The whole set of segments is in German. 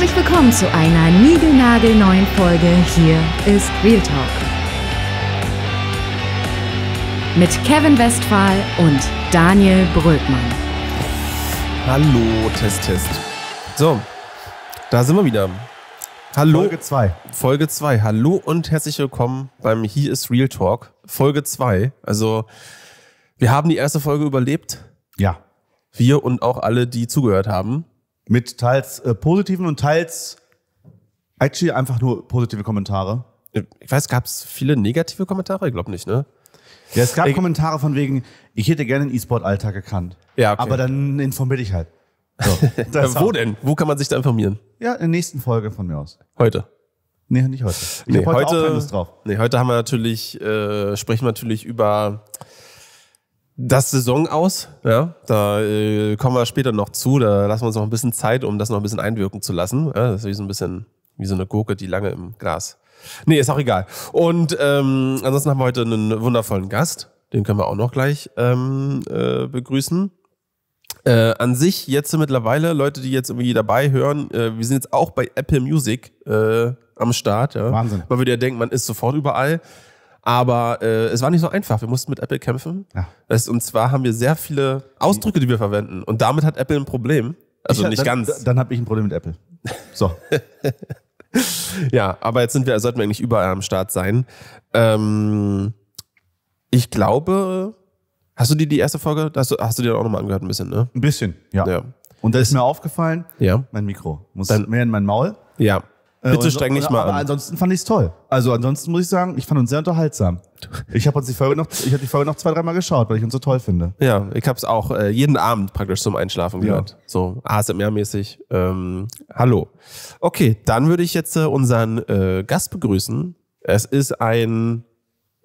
Herzlich willkommen zu einer niegelnagelneuen Folge. Hier ist Real Talk. Mit Kevin Westphal und Daniel Brödmann. Hallo, Test, Test. So, da sind wir wieder. Hallo. Folge 2. Folge 2. Hallo und herzlich willkommen beim Hier ist Real Talk. Folge 2. Also, wir haben die erste Folge überlebt. Ja. Wir und auch alle, die zugehört haben mit teils äh, positiven und teils actually einfach nur positive Kommentare. Äh, ich weiß, gab es viele negative Kommentare? Ich glaube nicht, ne? Ja, es gab ich Kommentare von wegen, ich hätte gerne einen E-Sport-Alltag gekannt. Ja, okay. Aber dann informiere ich halt. So, Wo denn? Wo kann man sich da informieren? Ja, in der nächsten Folge von mir aus. Heute. Nee, nicht heute. Ich nee, heute, heute auch drauf. Nee, heute haben wir natürlich, äh, sprechen wir natürlich über das Saison aus, ja, da äh, kommen wir später noch zu, da lassen wir uns noch ein bisschen Zeit, um das noch ein bisschen einwirken zu lassen. Ja, das ist wie so ein bisschen wie so eine Gurke, die lange im Glas. Nee, ist auch egal. Und ähm, ansonsten haben wir heute einen wundervollen Gast, den können wir auch noch gleich ähm, äh, begrüßen. Äh, an sich jetzt mittlerweile, Leute, die jetzt irgendwie dabei hören, äh, wir sind jetzt auch bei Apple Music äh, am Start. Ja. Wahnsinn. Man würde ja denken, man ist sofort überall. Aber äh, es war nicht so einfach. Wir mussten mit Apple kämpfen. Ja. und zwar haben wir sehr viele Ausdrücke, die wir verwenden. Und damit hat Apple ein Problem. Also ich, nicht dann, ganz. Dann habe ich ein Problem mit Apple. So. ja, aber jetzt sind wir, sollten wir eigentlich überall am Start sein. Ähm, ich glaube, hast du dir die erste Folge, hast du, hast du dir auch nochmal angehört ein bisschen, ne? Ein bisschen, ja. ja. Und da ist mir aufgefallen, ja. mein Mikro muss Dann, mehr in mein Maul. Ja. Äh, Bitte streng nicht mal an. ansonsten fand ich es toll. Also ansonsten muss ich sagen, ich fand uns sehr unterhaltsam. Ich habe uns die Folge noch, ich habe die Folge noch zwei, dreimal geschaut, weil ich uns so toll finde. Ja, ich habe es auch äh, jeden Abend praktisch zum Einschlafen ja. So ASMR-mäßig. Ähm, hallo. Okay, dann würde ich jetzt äh, unseren äh, Gast begrüßen. Es ist ein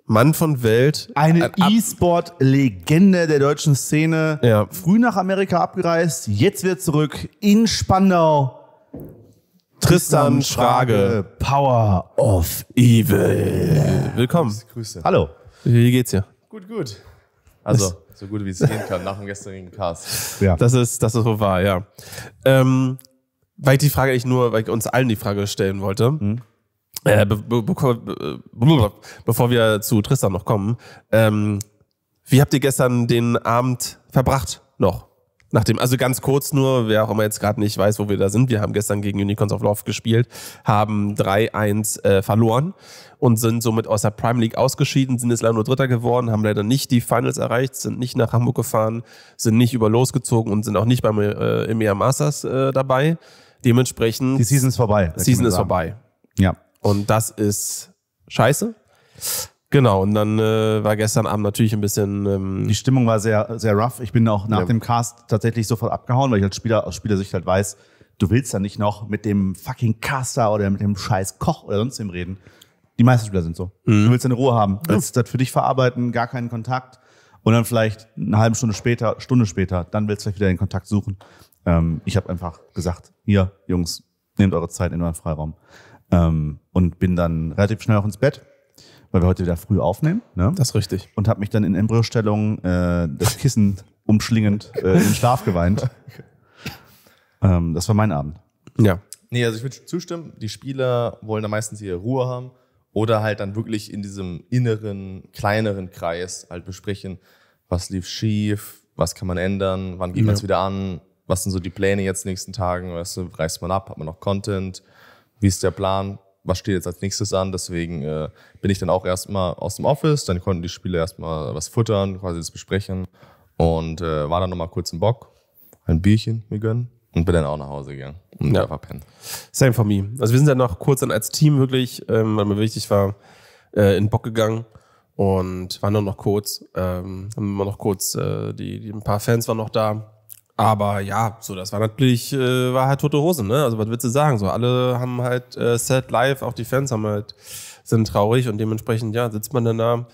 Mann von Welt. Eine ein E-Sport-Legende der deutschen Szene. Ja. Früh nach Amerika abgereist, jetzt wieder zurück in Spandau Tristan Schrage, Power of Evil. Willkommen. Grüße. Hallo. Wie geht's dir? Gut, gut. Also, so gut wie es gehen kann nach dem gestrigen Cast. Ja. Das ist, das ist wohl wahr, ja. Ähm, weil ich die Frage eigentlich nur, weil ich uns allen die Frage stellen wollte. Mhm. Äh, be be be bevor wir zu Tristan noch kommen, ähm, wie habt ihr gestern den Abend verbracht noch? Nachdem, also ganz kurz nur, wer auch immer jetzt gerade nicht weiß, wo wir da sind. Wir haben gestern gegen Unicorns of Love gespielt, haben 3-1 äh, verloren und sind somit aus der Prime League ausgeschieden, sind jetzt leider nur Dritter geworden, haben leider nicht die Finals erreicht, sind nicht nach Hamburg gefahren, sind nicht über losgezogen und sind auch nicht beim äh, EMEA Masters äh, dabei. Dementsprechend. Die Season ist vorbei. Season ist vorbei. Ja. Und das ist scheiße. Genau, und dann äh, war gestern Abend natürlich ein bisschen. Ähm die Stimmung war sehr, sehr rough. Ich bin auch nach ja. dem Cast tatsächlich sofort abgehauen, weil ich als Spieler aus Spielersicht halt weiß, du willst da nicht noch mit dem fucking Caster oder mit dem scheiß Koch oder sonst wem reden. Die meisten Spieler sind so. Mhm. Du willst deine Ruhe haben. Du willst das für dich verarbeiten, gar keinen Kontakt. Und dann vielleicht eine halbe Stunde später, Stunde später, dann willst du vielleicht wieder den Kontakt suchen. Ähm, ich habe einfach gesagt, hier, Jungs, nehmt eure Zeit in euren Freiraum. Ähm, und bin dann relativ schnell auch ins Bett weil wir heute wieder früh aufnehmen. Ne? Das ist richtig. Und habe mich dann in Embryostellung äh, das Kissen umschlingend äh, in den Schlaf geweint. ähm, das war mein Abend. Ja. Nee, also ich würde zustimmen, die Spieler wollen da meistens ihre Ruhe haben oder halt dann wirklich in diesem inneren, kleineren Kreis halt besprechen, was lief schief, was kann man ändern, wann geht ja. man es wieder an, was sind so die Pläne jetzt in den nächsten Tagen, weißt du, reißt man ab, hat man noch Content, wie ist der Plan? was steht jetzt als nächstes an. Deswegen äh, bin ich dann auch erstmal aus dem Office. Dann konnten die Spieler erstmal was futtern, quasi das besprechen. Und äh, war dann nochmal kurz im Bock, ein Bierchen mir gönnen und bin dann auch nach Hause gegangen und ja. einfach pennen. Same for me. Also wir sind dann noch kurz dann als Team wirklich, ähm, weil mir wichtig war, äh, in den Bock gegangen und waren dann noch kurz, ähm, haben immer noch kurz, äh, die, die, ein paar Fans waren noch da aber ja, so, das war natürlich, äh, war halt tote Hosen, ne? Also, was willst du sagen? So, alle haben halt äh, sad live, auch die Fans haben halt, sind traurig und dementsprechend, ja, sitzt man dann da,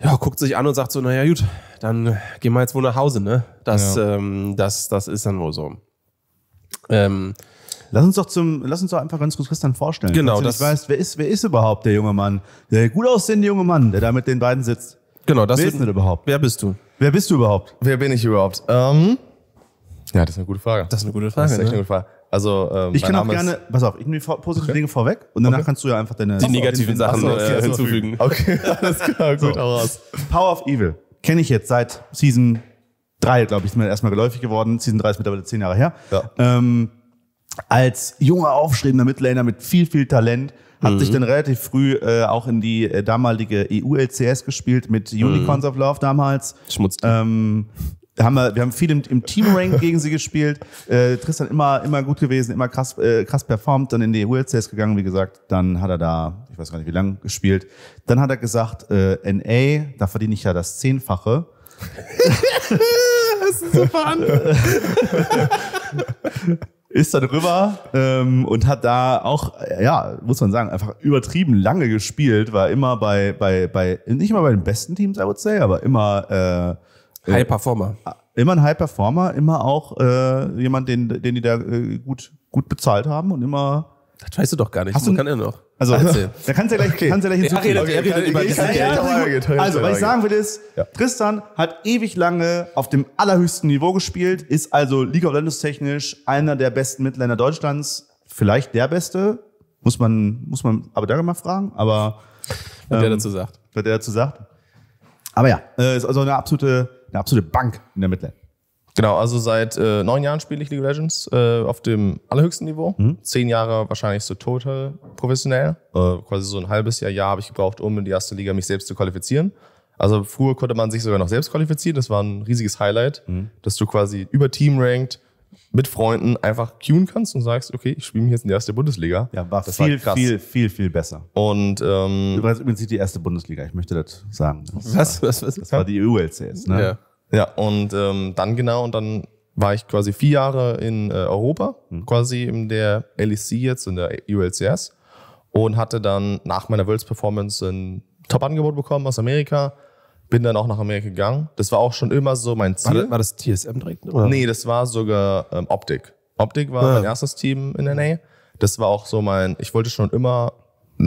ja, guckt sich an und sagt so, naja, gut, dann gehen wir jetzt wohl nach Hause, ne? Das, ja. ähm, das, das ist dann wohl so. Ähm, Lass uns doch zum, lass uns doch einfach ganz kurz Christian vorstellen. Genau, dass das weißt, wer ist, wer ist überhaupt der junge Mann? Der gut aussehende junge Mann, der da mit den beiden sitzt. Genau, das Wer ist denn überhaupt? Wer bist du? Wer bist du überhaupt? Wer bin ich überhaupt? Ähm, ja, das ist eine gute Frage. Das ist eine gute Frage. Das ist echt ne? eine gute Frage. Also, ähm, ich kann auch gerne, pass auf, ich nehme die positiven okay. Dinge vorweg und danach okay. kannst du ja einfach deine die negativen Sachen so, äh, also hinzufügen. Okay, alles klar, gut, so. raus. Power of Evil kenne ich jetzt seit Season 3, glaube ich, ist mir erstmal geläufig geworden. Season 3 ist mittlerweile zehn Jahre her. Ja. Ähm, als junger, aufstrebender Midlaner mit viel, viel Talent hat mhm. sich dann relativ früh äh, auch in die äh, damalige EU-LCS gespielt mit Unicorns mhm. of Love damals. Schmutz. Ähm, haben wir, wir haben viel im, im Team-Rank gegen sie gespielt. Äh, Tristan immer, immer gut gewesen, immer krass, äh, krass performt, dann in die EU-LCS gegangen, wie gesagt. Dann hat er da, ich weiß gar nicht wie lange, gespielt. Dann hat er gesagt, äh, NA, da verdiene ich ja das Zehnfache. das ist so verhandelt. ist da drüber ähm, und hat da auch, ja, muss man sagen, einfach übertrieben lange gespielt, war immer bei, bei, bei nicht immer bei den besten Teams, I would say, aber immer äh, High äh, Performer. Immer ein High Performer, immer auch äh, jemand, den, den die da äh, gut, gut bezahlt haben und immer das weißt du doch gar nicht. Hast du kann er noch. Also, da kannst du ja gleich, okay. kannst ja gleich hinzufügen. Okay, also, was ich sagen will ist, ja. Tristan hat ewig lange auf dem allerhöchsten Niveau gespielt, ist also Liga of Legends technisch einer der besten Mittelländer Deutschlands, vielleicht der beste, muss man, muss man aber da mal fragen, aber. Was ähm, der dazu sagt. Was der dazu sagt. Aber ja, äh, ist also eine absolute, eine absolute Bank in der Mittelländer. Genau, also seit äh, neun Jahren spiele ich League of Legends äh, auf dem allerhöchsten Niveau. Mhm. Zehn Jahre wahrscheinlich so total professionell. Äh, quasi so ein halbes Jahr, Jahr habe ich gebraucht, um in die erste Liga mich selbst zu qualifizieren. Also früher konnte man sich sogar noch selbst qualifizieren. Das war ein riesiges Highlight, mhm. dass du quasi über Team ranked mit Freunden einfach queuen kannst und sagst, okay, ich spiele mich jetzt in die erste Bundesliga. Ja, war das viel, war viel, viel, viel besser. Und ähm, übrigens, übrigens die erste Bundesliga, ich möchte das sagen. Das was? War, was, was? Das war die ULCS, ne? Ja. Ja, und ähm, dann genau, und dann war ich quasi vier Jahre in äh, Europa, mhm. quasi in der LEC jetzt, in der ULCS und hatte dann nach meiner Worlds Performance ein Top-Angebot bekommen aus Amerika. Bin dann auch nach Amerika gegangen. Das war auch schon immer so mein Ziel. War das, war das TSM direkt? Oder? Nee, das war sogar ähm, Optik. Optik war ja. Ah. mein erstes Team in NA. Hm. Das war auch so mein, ich wollte schon immer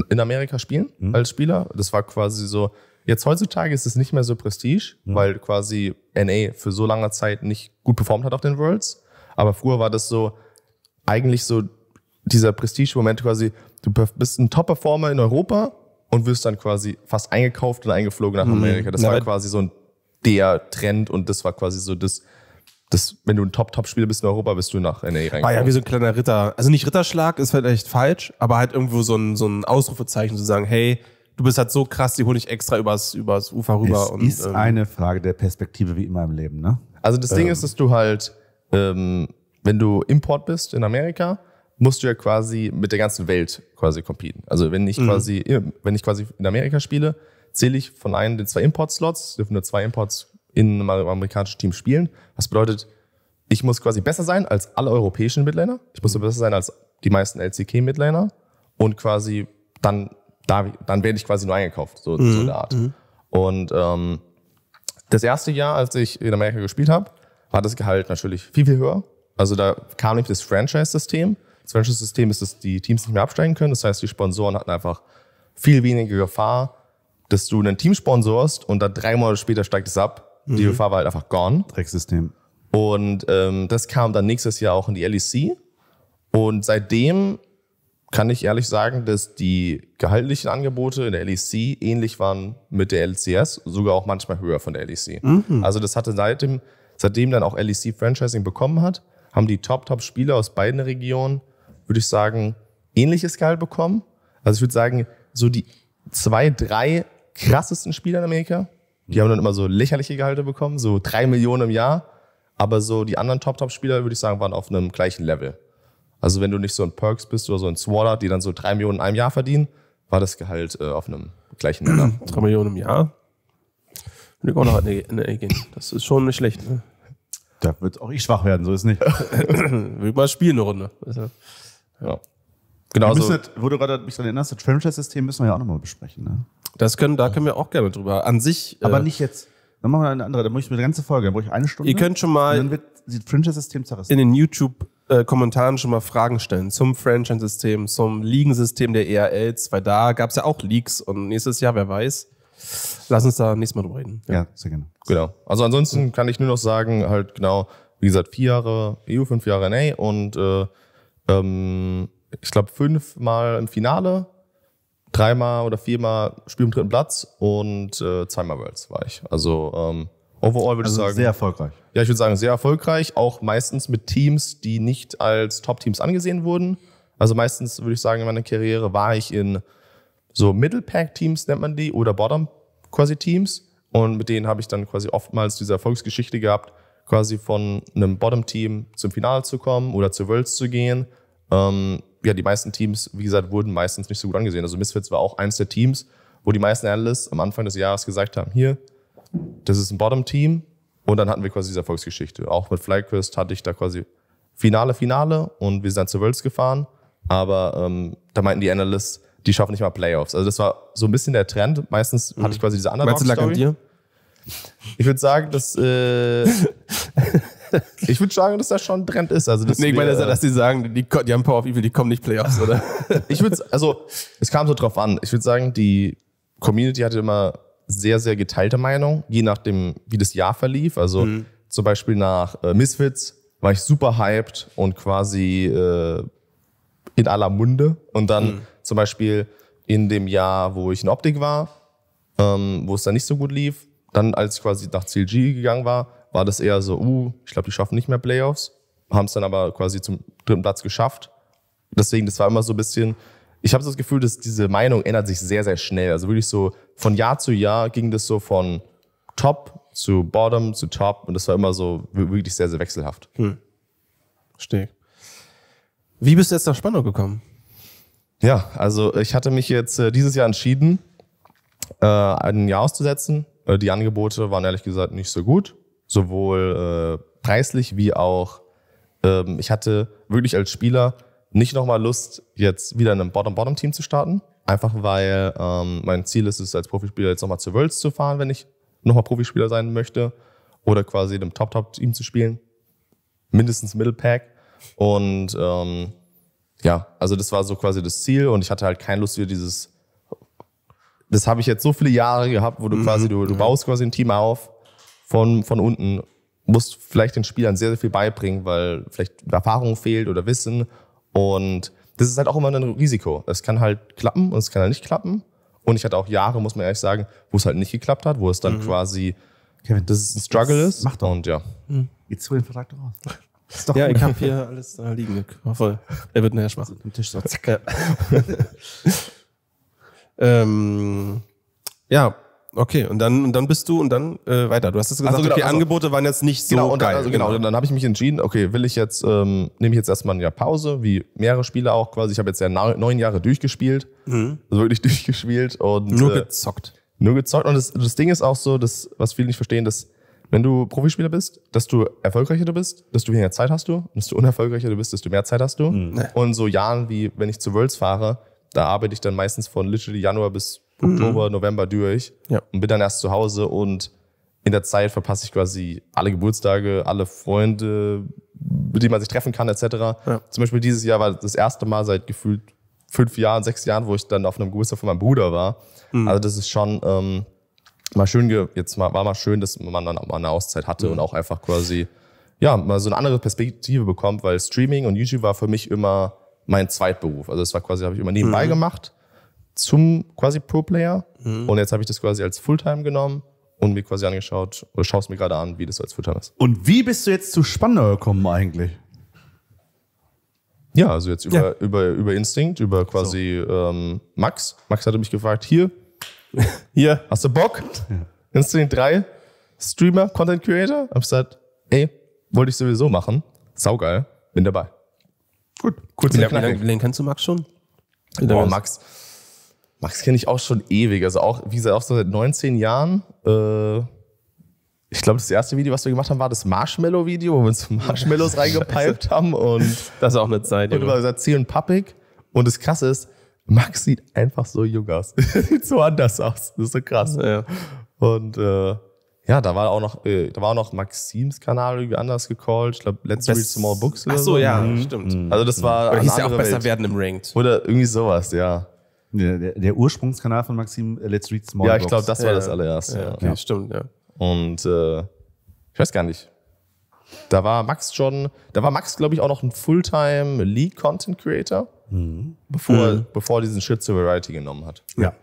in Amerika spielen mhm. als Spieler. Das war quasi so, Jetzt heutzutage ist es nicht mehr so Prestige, mhm. weil quasi NA für so lange Zeit nicht gut performt hat auf den Worlds. Aber früher war das so, eigentlich so dieser Prestige-Moment quasi, du bist ein Top-Performer in Europa und wirst dann quasi fast eingekauft und eingeflogen nach mhm. Amerika. Das Na, war quasi so ein der Trend und das war quasi so das, das, wenn du ein Top-Top-Spieler bist in Europa, bist du nach NA reingekommen. War ah ja wie so ein kleiner Ritter. Also nicht Ritterschlag, ist vielleicht falsch, aber halt irgendwo so ein, so ein Ausrufezeichen zu sagen, hey, du bist halt so krass, die hole ich extra übers, übers Ufer rüber. Es und, ist ähm, eine Frage der Perspektive wie immer im Leben, ne? Also das ähm. Ding ist, dass du halt, ähm, wenn du Import bist in Amerika, musst du ja quasi mit der ganzen Welt quasi competen. Also wenn ich mhm. quasi, wenn ich quasi in Amerika spiele, zähle ich von einem den zwei Import-Slots, dürfen nur zwei Imports in einem amerikanischen Team spielen. Was bedeutet, ich muss quasi besser sein als alle europäischen Midlaner. Ich muss besser sein als die meisten LCK-Midlaner und quasi dann da, dann werde ich quasi nur eingekauft, so, mhm. so eine Art. Mhm. Und ähm, das erste Jahr, als ich in Amerika gespielt habe, war das Gehalt natürlich viel, viel höher. Also da kam nämlich das Franchise-System. Das Franchise-System ist, dass die Teams nicht mehr absteigen können. Das heißt, die Sponsoren hatten einfach viel weniger Gefahr, dass du ein Team sponsorst und dann drei Monate später steigt es ab. Mhm. Die Gefahr war halt einfach gone. Drecksystem. Und ähm, das kam dann nächstes Jahr auch in die LEC. Und seitdem kann ich ehrlich sagen, dass die gehaltlichen Angebote in der LEC ähnlich waren mit der LCS, sogar auch manchmal höher von der LEC. Mhm. Also das hatte seitdem, seitdem dann auch LEC Franchising bekommen hat, haben die Top-Top-Spieler aus beiden Regionen, würde ich sagen, ähnliches Gehalt bekommen. Also ich würde sagen, so die zwei, drei krassesten Spieler in Amerika, die haben dann immer so lächerliche Gehalte bekommen, so drei Millionen im Jahr. Aber so die anderen Top-Top-Spieler, würde ich sagen, waren auf einem gleichen Level. Also wenn du nicht so ein Perks bist oder so ein Swatter, die dann so drei Millionen in einem Jahr verdienen, war das Gehalt äh, auf einem gleichen Nenner. Drei Millionen im Jahr? Würde ich auch noch in der gehen. Das ist schon nicht schlecht. Ne? Da wird auch ich schwach werden, so ist nicht. Will mal spielen eine Runde. Also, ja. Genau. So. Wo du gerade mich daran erinnerst, das Franchise-System müssen wir ja auch nochmal besprechen. Ne? Das können, da können wir auch gerne drüber. An sich. Aber äh, nicht jetzt. Dann machen wir eine andere, da muss ich mir eine ganze Folge, Dann brauche ich eine Stunde. Ihr könnt schon mal. dann wird das Franchise-System zerrissen. In den YouTube äh, Kommentaren schon mal Fragen stellen zum Franchise-System, zum Ligensystem der ERLs, weil da gab es ja auch Leaks und nächstes Jahr, wer weiß. Lass uns da nächstes Mal drüber reden. Ja, ja sehr gerne. Genau. Also ansonsten kann ich nur noch sagen, halt genau, wie gesagt, vier Jahre EU, fünf Jahre NA und äh, ähm, ich glaube fünfmal im Finale, dreimal oder viermal Spiel im dritten Platz und äh, zweimal Worlds war ich. Also ähm, Overall würde also ich sagen. Sehr erfolgreich. Ja, ich würde sagen, sehr erfolgreich. Auch meistens mit Teams, die nicht als Top-Teams angesehen wurden. Also meistens würde ich sagen, in meiner Karriere war ich in so Middle-Pack-Teams, nennt man die, oder Bottom quasi Teams. Und mit denen habe ich dann quasi oftmals diese Erfolgsgeschichte gehabt, quasi von einem Bottom-Team zum Finale zu kommen oder zu Worlds zu gehen. Ähm, ja, die meisten Teams, wie gesagt, wurden meistens nicht so gut angesehen. Also Misfits war auch eins der Teams, wo die meisten Analysts am Anfang des Jahres gesagt haben, hier, das ist ein Bottom-Team. Und dann hatten wir quasi diese Erfolgsgeschichte. Auch mit FlyQuest hatte ich da quasi Finale, Finale und wir sind dann zu Worlds gefahren. Aber ähm, da meinten die Analysts, die schaffen nicht mal Playoffs. Also das war so ein bisschen der Trend. Meistens mhm. hatte ich quasi diese andere Meinst du lag an dir? Ich würde sagen, dass äh, ich würde sagen, dass das schon ein Trend ist. Also nee, ich meine, dass, dass die sagen, die, die haben Power of Evil, die kommen nicht Playoffs, oder? ich würde also es kam so drauf an. Ich würde sagen, die Community hatte immer sehr, sehr geteilte Meinung, je nachdem, wie das Jahr verlief. Also mhm. zum Beispiel nach äh, Misfits war ich super hyped und quasi äh, in aller Munde. Und dann mhm. zum Beispiel in dem Jahr, wo ich in Optik war, ähm, wo es dann nicht so gut lief, dann als ich quasi nach CLG gegangen war, war das eher so, uh, ich glaube, die schaffen nicht mehr Playoffs, haben es dann aber quasi zum dritten Platz geschafft. Deswegen, das war immer so ein bisschen ich habe so das Gefühl, dass diese Meinung ändert sich sehr, sehr schnell. Also wirklich so von Jahr zu Jahr ging das so von Top zu Bottom zu Top und das war immer so wirklich sehr, sehr wechselhaft. Hm. Steh. Wie bist du jetzt nach Spandau gekommen? Ja, also ich hatte mich jetzt äh, dieses Jahr entschieden, äh, ein Jahr auszusetzen. Äh, die Angebote waren ehrlich gesagt nicht so gut, sowohl äh, preislich wie auch. Ähm, ich hatte wirklich als Spieler nicht nochmal Lust, jetzt wieder in einem Bottom-Bottom-Team zu starten. Einfach weil ähm, mein Ziel ist es, als Profispieler jetzt nochmal zu Worlds zu fahren, wenn ich nochmal Profispieler sein möchte. Oder quasi in einem Top-Top-Team zu spielen. Mindestens Middle-Pack. Und ähm, ja, also das war so quasi das Ziel. Und ich hatte halt keine Lust, wieder dieses. Das habe ich jetzt so viele Jahre gehabt, wo du mhm, quasi, du, du mhm. baust quasi ein Team auf von, von unten musst vielleicht den Spielern sehr, sehr viel beibringen, weil vielleicht Erfahrung fehlt oder Wissen. Und das ist halt auch immer ein Risiko. Es kann halt klappen und es kann halt nicht klappen. Und ich hatte auch Jahre, muss man ehrlich sagen, wo es halt nicht geklappt hat, wo es dann mhm. quasi Kevin, das ist ein Struggle ist. Macht und ja. Mhm. Jetzt hol den Vertrag doch raus. Ist doch ja, cool. ich habe hier alles da liegen. Voll. Er wird nachher schwach. Am Tisch so. Zack. ähm, ja, okay. Und dann, und dann bist du und dann äh, weiter. Du hast es gesagt, also genau, okay, also, Angebote waren jetzt nicht so genau, und geil. Dann, also genau, genau, und dann habe ich mich entschieden, okay, will ich jetzt, ähm, nehme ich jetzt erstmal eine Pause, wie mehrere Spiele auch quasi. Ich habe jetzt ja neun Jahre durchgespielt, mhm. also wirklich durchgespielt und nur äh, gezockt. Nur gezockt. Und das, das Ding ist auch so, dass, was viele nicht verstehen, dass wenn du Profispieler bist, dass du erfolgreicher du bist, dass du weniger Zeit hast du, und desto unerfolgreicher du bist, desto mehr Zeit hast du. Mhm. Und so Jahren wie, wenn ich zu Worlds fahre, da arbeite ich dann meistens von literally Januar bis Oktober, mhm. November durch ja. und bin dann erst zu Hause und in der Zeit verpasse ich quasi alle Geburtstage, alle Freunde, mit denen man sich treffen kann, etc. Ja. Zum Beispiel dieses Jahr war das erste Mal seit gefühlt fünf Jahren, sechs Jahren, wo ich dann auf einem Geburtstag von meinem Bruder war. Mhm. Also das ist schon ähm, mal schön, jetzt mal, war mal schön, dass man dann auch mal eine Auszeit hatte mhm. und auch einfach quasi ja mal so eine andere Perspektive bekommt, weil Streaming und YouTube war für mich immer mein Zweitberuf. Also das war quasi, habe ich immer nebenbei mhm. gemacht zum quasi Pro-Player. Mhm. Und jetzt habe ich das quasi als Fulltime genommen und mir quasi angeschaut oder schaue es mir gerade an, wie das so als Fulltime ist. Und wie bist du jetzt zu Spanner gekommen eigentlich? Ja, also jetzt über, ja. über, über Instinct, über quasi so. ähm, Max. Max hatte mich gefragt, hier, hier, hast du Bock? Ja. Instinct 3, Streamer, Content Creator. Hab gesagt, ey, wollte ich sowieso machen. Saugeil, bin dabei. Gut, kurz. Wie lange, kennst du Max schon? Boah, Max. Max kenne ich auch schon ewig. Also auch, wie gesagt, auch so seit 19 Jahren. Äh, ich glaube, das erste Video, was wir gemacht haben, war das Marshmallow-Video, wo wir uns Marshmallows reingepiped haben. Und das ist auch eine Zeit. Und über Zähl und Pappig. Und das Krasse ist, Max sieht einfach so jung aus. sieht so anders aus. Das ist so krass. Ja. Und äh, ja, da war auch noch, äh, da war auch noch Maxims Kanal irgendwie anders gecallt. Ich glaube, Let's das, Read Small More Books. Ach so, ja, mhm. stimmt. Also das mhm. war. Oder hieß ja auch besser Welt. werden im Ranked. Oder irgendwie sowas, ja. Der, der, Ursprungskanal von Maxim, äh, Let's Read Small Ja, ich glaube, das war ja. das allererste. Ja, okay, ja. Stimmt, ja. Und äh, ich weiß gar nicht. Da war Max schon, da war Max, glaube ich, auch noch ein Fulltime League Content Creator, mhm. bevor, mhm. bevor er diesen Shit zur Variety genommen hat. Ja.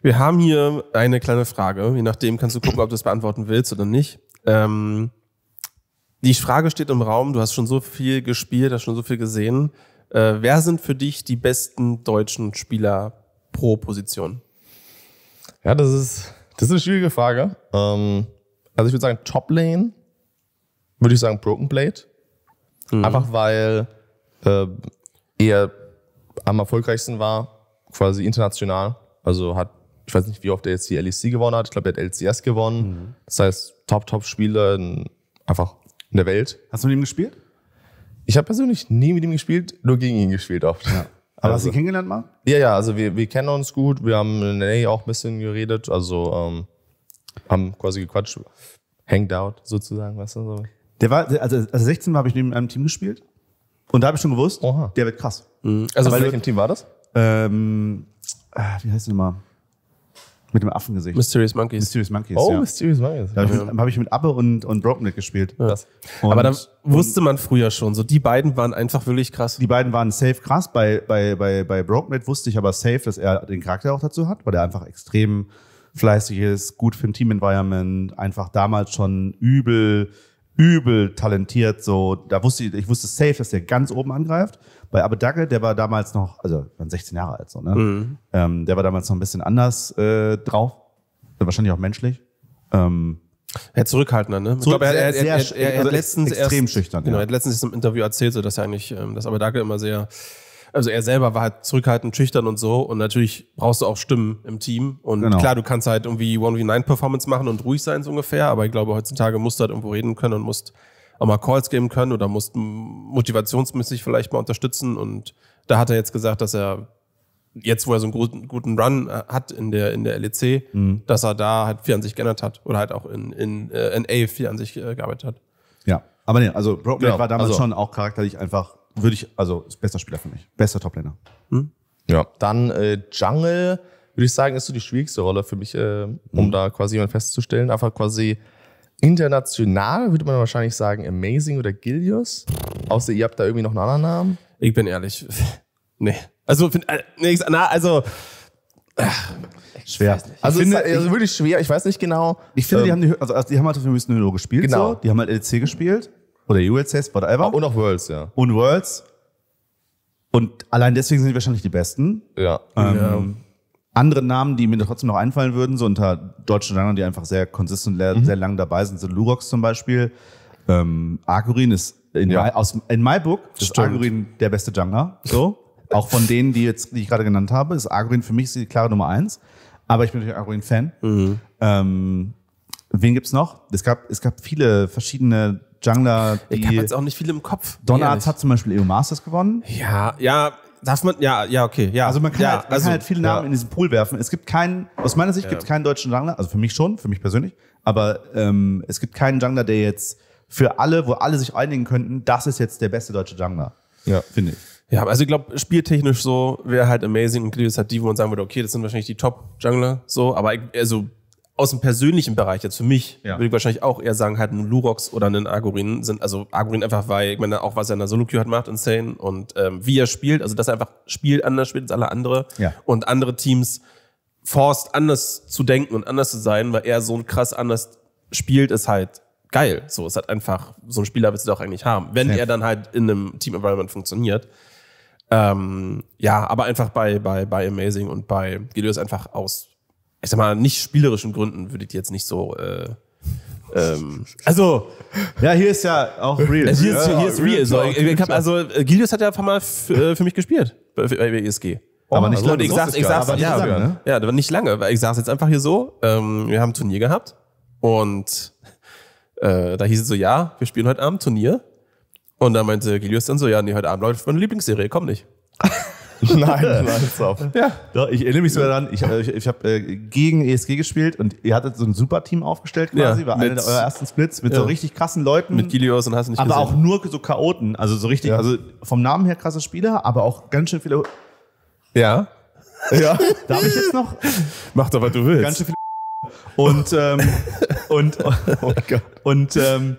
Wir haben hier eine kleine Frage. Je nachdem kannst du gucken, ob du das beantworten willst oder nicht. Ähm, die Frage steht im Raum, du hast schon so viel gespielt, hast schon so viel gesehen. Äh, wer sind für dich die besten deutschen Spieler pro Position? Ja, das ist, das ist eine schwierige Frage. Ähm, also ich würde sagen, Top Lane, würde ich sagen, Broken Blade. Mhm. Einfach weil äh, er am erfolgreichsten war, quasi international. Also hat, ich weiß nicht, wie oft er jetzt die LEC gewonnen hat. Ich glaube, er hat LCS gewonnen. Mhm. Das heißt, Top-Top-Spieler einfach in der Welt. Hast du mit ihm gespielt? Ich habe persönlich nie mit ihm gespielt, nur gegen ihn gespielt oft. Ja. Aber also. hast du ihn kennengelernt mal? Ja, ja, also wir, wir kennen uns gut, wir haben in LA auch ein bisschen geredet, also ähm, haben quasi gequatscht, hanged out sozusagen, weißt du? So. Der war, also, also 16 war habe ich neben einem Team gespielt und da habe ich schon gewusst, Oha. der wird krass. Mhm. Also bei welchem Team war das? Ähm, äh, wie heißt die nochmal? Mit dem Affengesicht. Mysterious Monkeys. Mysterious Monkeys. Oh, ja. Mysterious Monkeys. Da habe ich, hab ich, mit Abbe und, und Broken gespielt. Ja. Aber da wusste man früher schon, so die beiden waren einfach wirklich krass. Die beiden waren safe krass. Bei, bei, bei, bei Broken wusste ich aber safe, dass er den Charakter auch dazu hat, weil er einfach extrem fleißig ist, gut für ein Team-Environment, einfach damals schon übel, übel talentiert. So, da wusste ich, ich wusste safe, dass er ganz oben angreift bei Abe Dagge, der war damals noch, also waren 16 Jahre alt so, ne? Mhm. Ähm, der war damals noch ein bisschen anders äh, drauf. Äh, wahrscheinlich auch menschlich. Ähm, er ist zurückhaltender, ne? Zurück, ich glaube, er, er, er, er, also hat letztens extrem erst, schüchtern. Genau, ja. er hat letztens im Interview erzählt, so, dass er eigentlich, ähm, dass aber Dackel immer sehr, also er selber war halt zurückhaltend, schüchtern und so. Und natürlich brauchst du auch Stimmen im Team. Und genau. klar, du kannst halt irgendwie 1v9-Performance machen und ruhig sein, so ungefähr. Aber ich glaube, heutzutage musst du halt irgendwo reden können und musst auch mal Calls geben können oder mussten motivationsmäßig vielleicht mal unterstützen. Und da hat er jetzt gesagt, dass er jetzt, wo er so einen guten, Run äh, hat in der, in der LEC, mhm. dass er da halt viel an sich geändert hat oder halt auch in, in, in äh, A viel an sich äh, gearbeitet hat. Ja, aber nee, also Broken genau. war damals also. schon auch charakterlich einfach, würde ich, also bester Spieler für mich, bester Toplaner. Mhm. Ja. Dann äh, Jungle, würde ich sagen, ist so die schwierigste Rolle für mich, äh, um mhm. da quasi jemanden festzustellen. Einfach quasi international, würde man wahrscheinlich sagen, Amazing oder Gilius. Außer ihr habt da irgendwie noch einen anderen Namen. Ich bin ehrlich. Nee. Also, find, äh, na, also. schwer. Also, finde, ist, also wirklich schwer, ich weiß nicht genau. Ich finde, ähm, die, haben die, also, also die haben halt auf dem höchsten Niveau gespielt. Genau. So. Die haben halt LC gespielt. Oder ULCs, whatever. Und auch Worlds, ja. Und Worlds. Und allein deswegen sind die wahrscheinlich die Besten. Ja. Ähm, ja. Andere Namen, die mir trotzdem noch einfallen würden, so unter deutschen Ländern, die einfach sehr konsistent, mhm. sehr lang dabei sind, sind Lurox zum Beispiel. Ähm, Argurin ist in, ja. my, aus, in my Book ist Stimmt. der beste Jungler. So. Auch von denen, die, jetzt, die ich gerade genannt habe, ist Argurin für mich die klare Nummer eins. Aber ich bin natürlich Argurin-Fan. Mhm. Ähm, wen gibt's noch? Es gab, es gab viele verschiedene Jungler, die. Ich habe jetzt auch nicht viele im Kopf. Donards hat zum Beispiel EU Masters gewonnen. Ja, ja, darf man, ja, ja, okay, ja. Also man kann, ja, halt, man also, kann halt viele Namen ja. in diesen Pool werfen. Es gibt keinen, aus meiner Sicht ja. gibt es keinen deutschen Jungler, also für mich schon, für mich persönlich, aber ähm, es gibt keinen Jungler, der jetzt für alle, wo alle sich einigen könnten, das ist jetzt der beste deutsche Jungler. Ja. Finde ich. Ja, also ich glaube, spieltechnisch so wäre halt amazing und Cleveland hat die, wo man sagen würde, okay, das sind wahrscheinlich die Top-Jungler, so, aber ich, also aus dem persönlichen Bereich jetzt für mich ja. würde ich wahrscheinlich auch eher sagen, halt ein Lurox oder einen Agorin sind, also Agorin einfach, weil ich meine, auch was er in der solo hat macht, insane und ähm, wie er spielt, also dass er einfach spielt anders spielt als alle andere ja. und andere Teams forst anders zu denken und anders zu sein, weil er so ein krass anders spielt, ist halt geil. So, es hat einfach, so ein Spieler willst du doch eigentlich haben, wenn Safe. er dann halt in einem Team-Environment funktioniert. Ähm, ja, aber einfach bei, bei, bei Amazing und bei Gideon einfach aus ich sag mal, nicht spielerischen Gründen würdet ihr jetzt nicht so. Äh, ähm, also. Ja, hier ist ja auch real. Also hier ist, hier ist real. So, ich hab, also, äh, Gilius hat ja einfach Mal äh, für mich gespielt bei, bei ESG. E aber nicht also, lange. Und ich saß, ich saß, aber ja, nicht ne? ja, nicht lange, weil ich saß jetzt einfach hier so. Ähm, wir haben ein Turnier gehabt und äh, da hieß es so, ja, wir spielen heute Abend Turnier. Und da meinte Gilius dann so, ja, nee, heute Abend läuft meine Lieblingsserie, komm nicht. Nein, nein, auf. Ja. Doch, ich erinnere mich sogar daran, ich, äh, ich, ich habe äh, gegen ESG gespielt und ihr hattet so ein super Team aufgestellt quasi, ja, war einer eurer ersten Splits mit ja. so richtig krassen Leuten. Mit Gilios und hast du nicht Aber gesehen. auch nur so Chaoten, also so richtig, ja. also vom Namen her krasse Spieler, aber auch ganz schön viele. Ja. Ja. Darf ich jetzt noch? Mach doch, was du willst. Ganz schön viele. Und, ähm, und, oh, oh Gott. und ähm,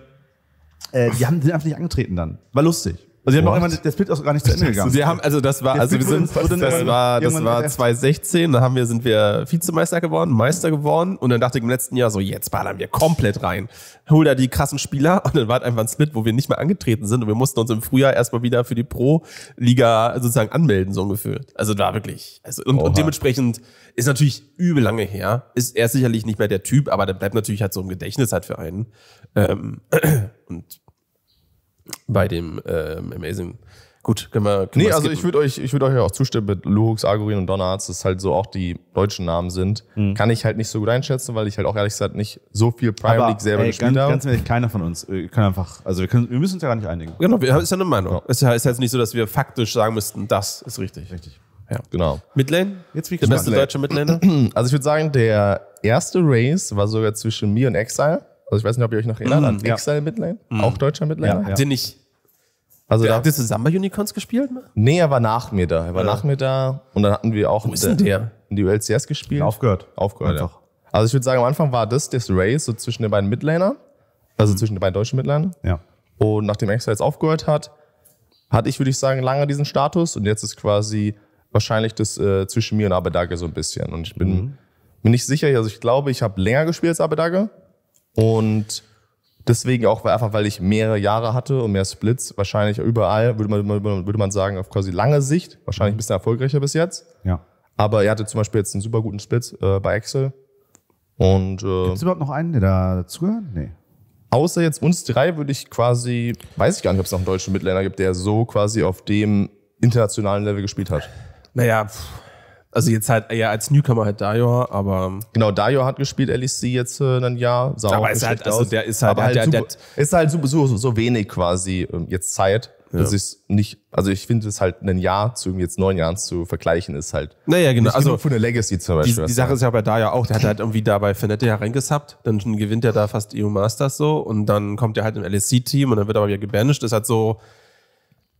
äh, die haben, sind einfach nicht angetreten dann. War lustig. Also sie haben auch immer das Bild auch gar nicht zu Ende gegangen. Sie haben, also das war, also wir sind, das war, das war 2016, da haben wir, sind wir Vizemeister geworden, Meister geworden und dann dachte ich im letzten Jahr so, jetzt ballern wir komplett rein. Hol da die krassen Spieler und dann war halt einfach ein Split, wo wir nicht mehr angetreten sind und wir mussten uns im Frühjahr erstmal wieder für die Pro-Liga sozusagen anmelden, so ungefähr. Also da wirklich. Also und, und dementsprechend ist natürlich übel lange her. Ist er sicherlich nicht mehr der Typ, aber der bleibt natürlich halt so im Gedächtnis halt für einen. Ähm, und bei dem ähm, Amazing. Gut, können wir. Können nee, wir also ich würde euch, ich würde euch auch zustimmen mit Luhux, Agorin und Donnerarzt, dass halt so auch die deutschen Namen sind. Mhm. Kann ich halt nicht so gut einschätzen, weil ich halt auch ehrlich gesagt nicht so viel Prime Aber, League selber ey, gespielt ganz, habe. Ganz ehrlich, keiner von uns. Wir äh, können einfach, also wir, können, wir müssen uns ja gar nicht einigen. Genau, wir, ist ja eine Meinung. Ja. Es ist ja jetzt halt nicht so, dass wir faktisch sagen müssten, das ist richtig. Richtig. Ja. Genau. Midlane? Jetzt wie Der beste deutsche Midlane? Also ich würde sagen, der erste Race war sogar zwischen mir und Exile. Also ich weiß nicht, ob ihr euch noch erinnert an mhm, ja. Exile Midlane, mhm. auch deutscher Midlane. Ja, ja. Den nicht. Also ja, da, habt ihr zusammen bei Unicorns gespielt? Nee, er war nach mir da. Er war ja. nach mir da und dann hatten wir auch Wo ist denn der? in die ULCS gespielt. Aufgehört. Aufgehört, Einfach. ja. Also ich würde sagen, am Anfang war das das Race so zwischen den beiden Midlaner, also mhm. zwischen den beiden deutschen Midlanern. Ja. Und nachdem Exile jetzt aufgehört hat, hatte ich, würde ich sagen, lange diesen Status und jetzt ist quasi wahrscheinlich das äh, zwischen mir und Abedage so ein bisschen. Und ich bin mhm. mir nicht sicher, also ich glaube, ich habe länger gespielt als Abedage, und deswegen auch, weil einfach weil ich mehrere Jahre hatte und mehr Splits, wahrscheinlich überall, würde man, würde man sagen, auf quasi lange Sicht, wahrscheinlich ein bisschen erfolgreicher bis jetzt. Ja. Aber er hatte zum Beispiel jetzt einen super guten Split äh, bei Excel. Und, äh, Gibt es überhaupt noch einen, der da dazugehört? Nee. Außer jetzt uns drei würde ich quasi, weiß ich gar nicht, ob es noch einen deutschen Mitländer gibt, der so quasi auf dem internationalen Level gespielt hat. Naja, pff also jetzt halt eher als Newcomer halt Dior, aber. Ähm, genau, Dior hat gespielt, LEC jetzt äh, ein Jahr. Sah aber ist halt, also der ist halt, aber halt der, super, der, ist halt so, so, so wenig quasi ähm, jetzt Zeit. Ja. Das ist nicht, also ich finde es halt ein Jahr zu jetzt neun Jahren zu vergleichen, ist halt. Naja, genau. Also für eine Legacy zum Beispiel. Die, die Sache ist ja bei Dior auch, der hat halt irgendwie dabei bei ja reingesappt, dann gewinnt er da fast EU Masters so und dann kommt er halt im LEC-Team und dann wird er aber wieder gebanished. Das ist halt so,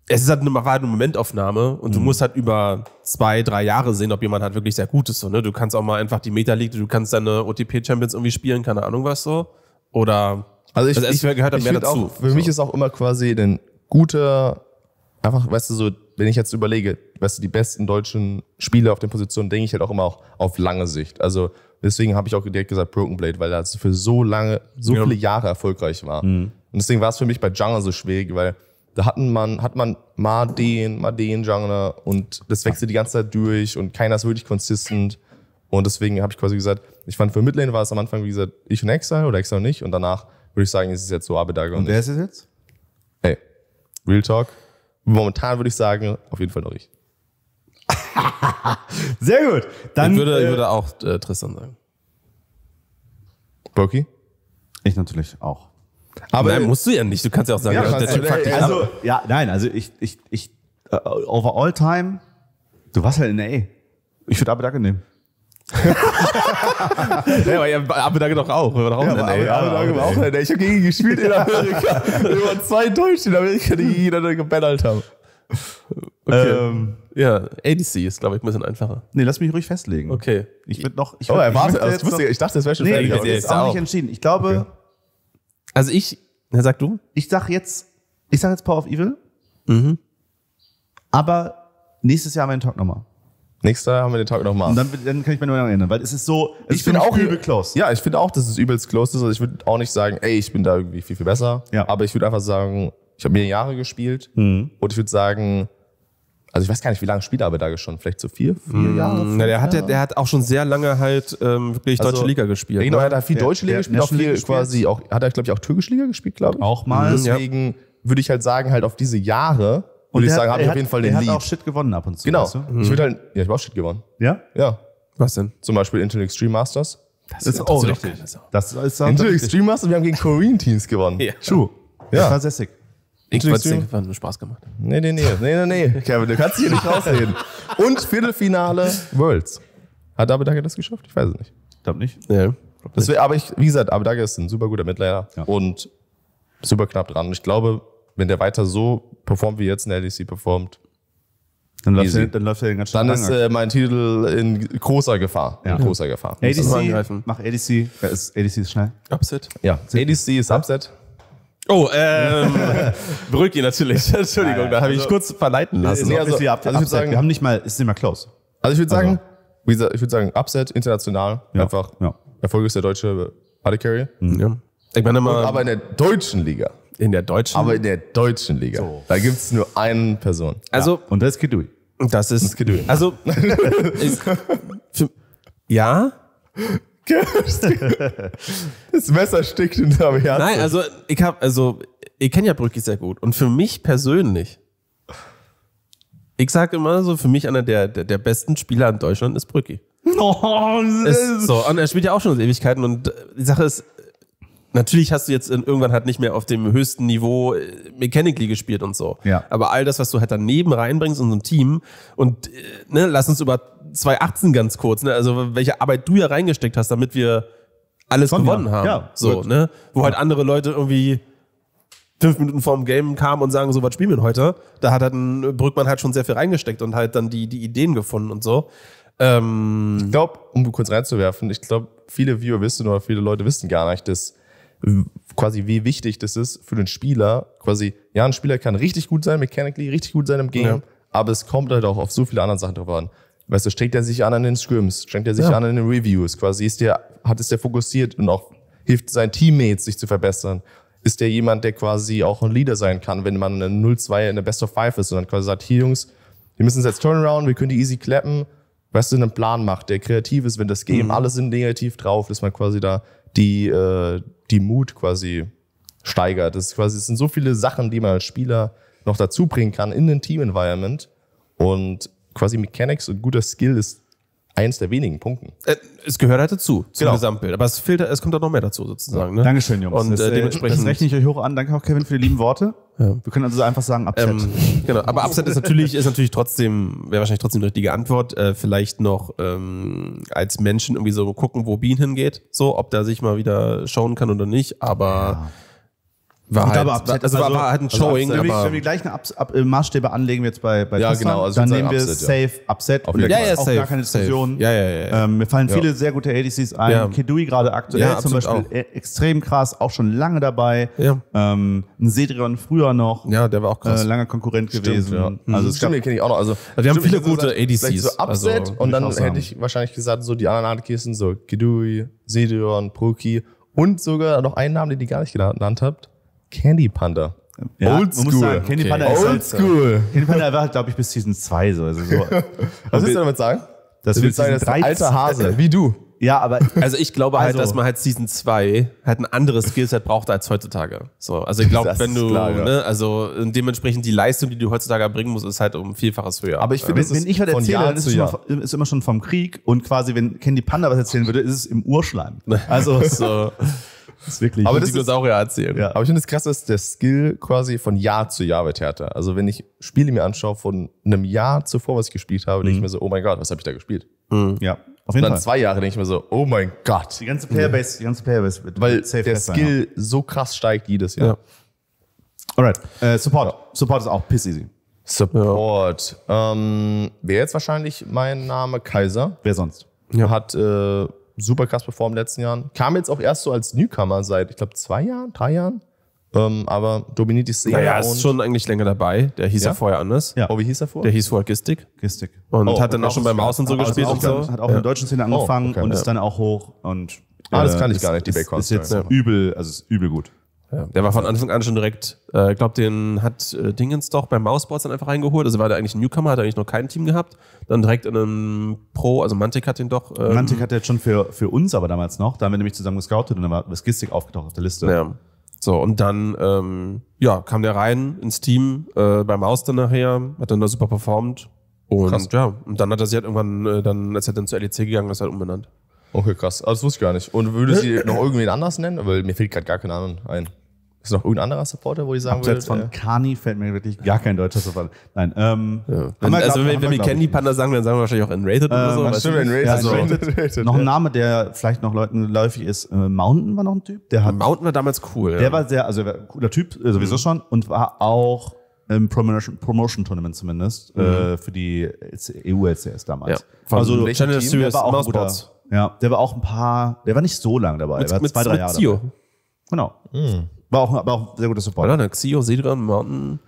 es ist halt eine, war halt eine Momentaufnahme und mhm. du musst halt über zwei, drei Jahre sehen, ob jemand halt wirklich sehr gut ist. So, ne? Du kannst auch mal einfach die Meta League, du kannst deine OTP-Champions irgendwie spielen, keine Ahnung was so. Oder also ich, also ich, ich gehört halt ich mehr dazu. Auch, für so. mich ist auch immer quasi ein guter, einfach, weißt du, so, wenn ich jetzt überlege, weißt du, die besten deutschen Spieler auf den Positionen, denke ich halt auch immer auch auf lange Sicht. Also deswegen habe ich auch direkt gesagt Broken Blade, weil er für so lange, so ja. viele Jahre erfolgreich war. Mhm. Und deswegen war es für mich bei Jungle so schwierig, weil da hatten man, hat man mal den, mal den Genre und das wechselt die ganze Zeit durch und keiner ist wirklich consistent. Und deswegen habe ich quasi gesagt, ich fand für Midlane war es am Anfang, wie gesagt, ich und Exile oder Exile und ich. Und danach würde ich sagen, ist es jetzt so Abedaga und, und wer ist es jetzt? Hey, Real Talk. Momentan würde ich sagen, auf jeden Fall noch ich. Sehr gut. Dann ich würde, äh, würde auch äh, Tristan sagen. Boki? Ich natürlich auch. Aber nein, musst du ja nicht. Du kannst ja auch sagen, ja, ja, also, also, ja nein, also ich, ich, ich, uh, äh, over all time, du warst halt in A. Ich würde Abu Dhabi nehmen. ja, aber ja, Abu Dhabi doch auch. Wir waren auch ja, Ich habe gegen ihn gespielt in Amerika. Wir waren zwei Deutsche in Amerika, die jeder gebellert haben. Okay. Ähm, ja, ADC ist, glaube ich, ein bisschen einfacher. Nee, lass mich ruhig festlegen. Okay. Ich würde noch. Ich, oh, erwartet, ich, also, ich, dachte, das wäre schon nee, fertig. Ich also, jetzt auch nicht entschieden. Ich glaube, okay. Also ich, na, sag du. Ich sag jetzt, ich sag jetzt Power of Evil. Mhm. Aber nächstes Jahr haben wir den Talk nochmal. Nächstes Jahr haben wir den Talk nochmal. Und dann, dann kann ich meine Meinung erinnern, weil es ist so, es ich finde auch übel close. Ja, ich finde auch, dass es übelst close ist. Also ich würde auch nicht sagen, ey, ich bin da irgendwie viel, viel besser. Ja. Aber ich würde einfach sagen, ich habe mir Jahre gespielt mhm. und ich würde sagen, also ich weiß gar nicht, wie lange spielt er aber da schon? Vielleicht so vier, vier mhm. Jahre? Na, der, Hat, der, der, hat auch schon sehr lange halt ähm, wirklich also, deutsche Liga gespielt. Genau, ne? hat viel der, deutsche Liga gespielt, auch viel quasi auch, hat er, glaube ich, auch türkische Liga gespielt, glaube ich. Auch mal. Mhm. Deswegen ja. würde ich halt sagen, halt auf diese Jahre, würde ich sagen, habe ich auf jeden Fall den Lead. Er hat auch Shit gewonnen ab und zu. Genau. Weißt du? mhm. Ich würde halt, ja, ich habe auch Shit gewonnen. Ja? Ja. Was denn? Zum Beispiel Intel Extreme Masters. Das, ist auch richtig. Das Intel Extreme Masters, wir haben gegen Korean Teams gewonnen. True. Ja. Das war sehr sick. Irgendwas hat mir Spaß gemacht. Nee, nee, nee, nee, nee, nee. Kevin, du kannst hier nicht rausreden. Und Viertelfinale Worlds. Hat Abedage das geschafft? Ich weiß es nicht. Ich glaube nicht. Ja. Glaub nicht. Wär, aber ich, wie gesagt, Abedage ist ein super guter Midlaner ja. und super knapp dran. Und ich glaube, wenn der weiter so performt wie jetzt in der LDC performt, dann läuft, er, dann läuft er den ganzen Dann ist äh, mein Titel in großer Gefahr. Ja. In großer Gefahr. ADC, mach ADC. Ja, ist, ADC ist schnell. Upset. Ja, ADC ist Upset. Oh, ähm, beruhigt ihn natürlich. Entschuldigung, da habe ich also, kurz verleiten lassen. Nee, also, also, also ich würde sagen, wir haben nicht mal, ist nicht mal close. Also ich würde sagen, also- wie gesagt, ich würde sagen, Upset international ja, einfach. Ja. Erfolg ist der deutsche Party Carrier. Mhm. Ja. Ich meine mal, aber in der deutschen Liga. In der deutschen. Aber in der deutschen Liga. So. Da gibt es nur eine Person. Also ja. und das ist Kidui. Das ist, Kidui. Also ist, für, ja, das Messer stickt in der Herzen. Nein, also ich habe, also ich kenne ja Brücki sehr gut und für mich persönlich, ich sage immer so, für mich einer der, der, der besten Spieler in Deutschland ist Brücki. Oh, ist so und er spielt ja auch schon seit Ewigkeiten und äh, die Sache ist, natürlich hast du jetzt irgendwann halt nicht mehr auf dem höchsten Niveau äh, Mechanically gespielt und so. Ja. Aber all das, was du halt daneben reinbringst in so ein Team und äh, ne, lass uns über 2018 ganz kurz, ne? also welche Arbeit du ja reingesteckt hast, damit wir alles Sonja. gewonnen haben. Ja, so, ne? Wo halt ja. halt andere Leute irgendwie fünf Minuten vorm Game kamen und sagen, so, was spielen wir heute? Da hat halt ein Brückmann halt schon sehr viel reingesteckt und halt dann die, die Ideen gefunden und so. Ähm ich glaube, um kurz reinzuwerfen, ich glaube, viele Viewer wissen oder viele Leute wissen gar nicht, dass quasi wie wichtig das ist für den Spieler. Quasi, ja, ein Spieler kann richtig gut sein, mechanically richtig gut sein im Game, ja. aber es kommt halt auch auf so viele andere Sachen drauf an. Weißt du, strengt er sich an an den Scrims, strengt er sich ja. an an den Reviews, quasi ist der, hat es der fokussiert und auch hilft seinen Teammates, sich zu verbessern. Ist der jemand, der quasi auch ein Leader sein kann, wenn man eine 0-2 in der Best of Five ist und dann quasi sagt, hier Jungs, wir müssen jetzt Turnaround, wir können die easy klappen, weißt du, einen Plan macht, der kreativ ist, wenn das Game mhm. alles sind negativ drauf, dass man quasi da die, äh, die Mut quasi steigert. Das ist quasi, es sind so viele Sachen, die man als Spieler noch dazu bringen kann in den Team-Environment. Und quasi Mechanics und guter Skill ist eins der wenigen Punkten. Äh, es gehört halt dazu, zum genau. Gesamtbild. Aber es, fehlt, es kommt da noch mehr dazu sozusagen. Ne? Dankeschön, Jungs. Und äh, das, äh, dementsprechend. Das rechne ich euch hoch an. Danke auch, Kevin, für die lieben Worte. Ja. Wir können also einfach sagen, Upset. Ähm, genau, aber Upset ist natürlich, ist natürlich trotzdem, wäre wahrscheinlich trotzdem die richtige Antwort. Äh, vielleicht noch ähm, als Menschen irgendwie so gucken, wo Bean hingeht. So, ob der sich mal wieder schauen kann oder nicht. Aber. Ja war Gut, halt, aber Upset, also, also, war, halt ein also Showing. Also Upset, wenn, wir, wenn wir die gleichen Ups, Up, äh, Maßstäbe anlegen jetzt bei, bei ja, genau, also dann nehmen wir Upset, Safe, ja. Upset Auf und ja, ja, auch safe, gar keine Diskussion. Ja, ja, ja, ähm, mir fallen viele sehr gute ADCs ein. Ja. Kedui gerade aktuell zum Beispiel auch. E- extrem krass, auch schon lange dabei. Ja. Ähm, ein Sedrion früher noch. Ja, der war auch krass. Äh, langer Konkurrent stimmt, gewesen. Also mhm. Also es stimmt, den kenne ich auch noch. Also, also wir haben viele gute ADCs. s So Upset also, und dann hätte ich wahrscheinlich gesagt, so die anderen Kisten, so Kedui, Sedrion, Proki und sogar noch einen Namen, den ihr gar nicht genannt habt. Candy Panda. Ja, Old School. Sagen, Candy okay. Panda Old ist halt, School. Candy Panda war, halt, glaube ich, bis Season 2 so. Also so. Was willst du damit sagen? Das du willst ist ein alter Hase, wie du. Ja, aber. Also ich glaube halt, also, dass man halt Season 2 halt ein anderes Skillset braucht als heutzutage. So, also ich glaube, wenn du, klar, ja. ne, also dementsprechend die Leistung, die du heutzutage erbringen musst, ist halt um Vielfaches höher. Aber ich finde, ja. wenn, ich was erzähle, dann ist, Jahr. ist immer schon vom Krieg und quasi, wenn Candy Panda was erzählen würde, ist es im Urschleim. Also so. Das ist wirklich. Aber das Dinosaurier erzählen. Ja, aber ich finde das krass, dass der Skill quasi von Jahr zu Jahr wird härter. Also wenn ich Spiele mir anschaue von einem Jahr zuvor, was ich gespielt habe, mhm. denke ich mhm. mir so, oh mein Gott, was habe ich da gespielt? Mhm. Ja. Auf jeden und dann Fall. zwei Jahre denke ich mir so, oh mein Gott. Die ganze Playerbase, ja. die ganze Playerbase wird Weil safe der Skill sein, ja. so krass steigt jedes Jahr. Ja. Alright. Äh, Support. Support ist auch piss easy. Support. Ja. Ähm, Wäre jetzt wahrscheinlich mein Name Kaiser. Wer sonst? Ja. Hat äh, super krass performt in den letzten Jahren. Kam jetzt auch erst so als Newcomer seit, ich glaube, zwei Jahren, drei Jahren. Ähm, aber Dominici Sena. Naja, ist schon eigentlich länger dabei. Der hieß ja, ja vorher anders. Ja. Oh, wie hieß er vorher? Der hieß vorher Gistik. Gistik. Und oh, hat dann auch schon beim Maus also und so gespielt also und so. hat auch ja. in der deutschen Szene angefangen oh, okay, und ist dann auch hoch und. Ah, das äh, kann ich ist, gar nicht, die Backcourt. Ist jetzt übel, also ist übel gut der war von Anfang an schon direkt, äh, ich äh, glaube, den hat äh, Dingens doch bei Mausboards dann einfach reingeholt. Also war der eigentlich ein Newcomer, hat eigentlich noch kein Team gehabt. Dann direkt in einem Pro, also Mantic hat den doch. Ähm, Mantic hat der jetzt schon für, für uns aber damals noch, da haben wir nämlich zusammen gescoutet und dann war Skistik aufgetaucht auf der Liste. Ja. So, und dann ähm, ja, kam der rein ins Team äh, beim Maus dann nachher, hat dann da super performt. Und Krass. ja, und dann hat er sich halt irgendwann, äh, dann, als er dann zur LEC gegangen ist, halt umbenannt. Okay, krass. Also, das wusste ich gar nicht. Und würde sie noch irgendwen anders nennen? Weil mir fehlt gerade gar kein anderen ein. Ist noch irgendein anderer Supporter, wo ich sagen würde? von äh, Kani fällt mir wirklich gar kein deutscher Supporter. Nein. Ähm, ja. Also wenn, wir, also, glaub, wenn, wenn wir Candy Panda sagen, dann sagen wir wahrscheinlich auch Enrated äh, oder ähm, so. Stimmt, Enrated. Ja, also, Enrated. Noch ein Name, der vielleicht noch Leuten läufig ist. Äh, Mountain war noch ein Typ. Der hat, Mountain war damals cool. Der ja. war sehr, also war ein cooler Typ, äh, sowieso mhm. schon. Und war auch im Promotion, Promotion Tournament zumindest äh, mhm. äh, für die EU-LCS damals. Ja. Von also, Channel Team, der war auch ein guter, ja, der war auch ein paar, der war nicht so lang dabei. Mit, der war mit, zwei, drei mit Jahre. Zio. Dabei. Genau. Mhm. War, auch, war auch sehr guter Support. Oder? Xio, Sidran, Mountain.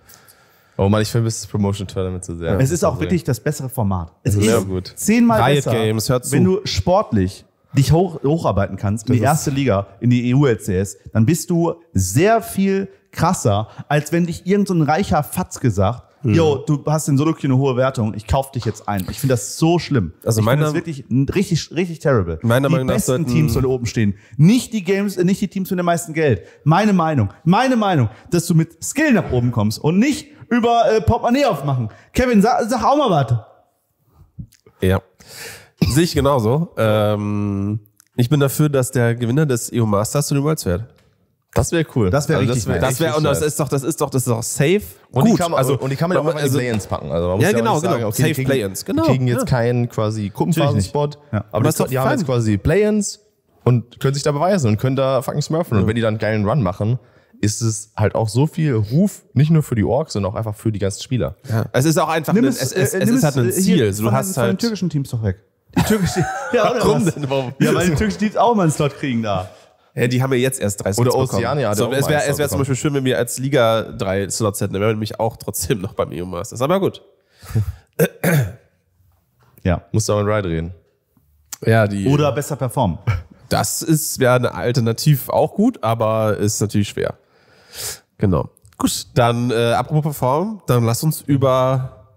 Oh Mann, ich vermisse das Promotion Tournament zu so sehr. Ja, es ist auch wirklich das bessere Format. Es ist, ist gut. zehnmal Riot besser, Games, hör zu. wenn du sportlich dich hoch, hocharbeiten kannst in das die erste Liga, in die EU-LCS, dann bist du sehr viel krasser, als wenn dich irgendein so reicher Fatz gesagt, hm. jo, mhm. du hast in Sudoku eine hohe Wertung, ich kauf dich jetzt ein. Ich finde das so schlimm. Also meine, das wirklich richtig, richtig terrible. Meiner die Meinung nach besten Teams sollen oben stehen. Nicht die Games, äh, nicht die Teams mit dem meisten Geld. Meine Meinung, meine Meinung, dass du mit Skill nach oben kommst und nicht über äh, Portemonnaie aufmachen. Kevin, sag, sag auch mal was. Ja. Sehe ich genauso. Ähm, ich bin dafür, dass der Gewinner des EU Masters zu den Worlds fährt. Das wäre cool. Das wäre also richtig. Das wäre das wär, und das ist doch, das ist doch, das ist doch safe. Und gut. die kann man, also, und die kann man ja auch also, in Play-ins packen. Also man ja, muss ja, genau, genau. Sagen, okay, safe Play-ins, genau. Die kriegen jetzt ja. keinen quasi Gruppenphasenspot, ja. aber, aber die, die haben jetzt quasi Play-ins und können sich da beweisen und können da fucking smurfen. Und wenn die dann einen geilen Run machen, ist es halt auch so viel Ruf, nicht nur für die Orks, sondern auch einfach für die ganzen Spieler. Ja. Es ist auch einfach, nimm es, es, es, äh, es ist halt ein äh, Ziel. du hast halt von türkischen Teams doch weg. Die türkischen, ja, Warum denn? Ja, weil die türkischen Teams auch mal einen Slot kriegen da. Hä, die haben ja jetzt erst drei Slots Oder Oceania. So, es wäre wär zum Beispiel schön, wenn wir als Liga drei Slots hätten. Dann wären wir nämlich auch trotzdem noch beim EU Masters. Aber gut. ja. Musst du auch in Ride reden. Ja, die, Oder besser performen. Das ist wäre eine Alternativ auch gut, aber ist natürlich schwer. Genau. Gut, dann äh, apropos performen, dann lass uns über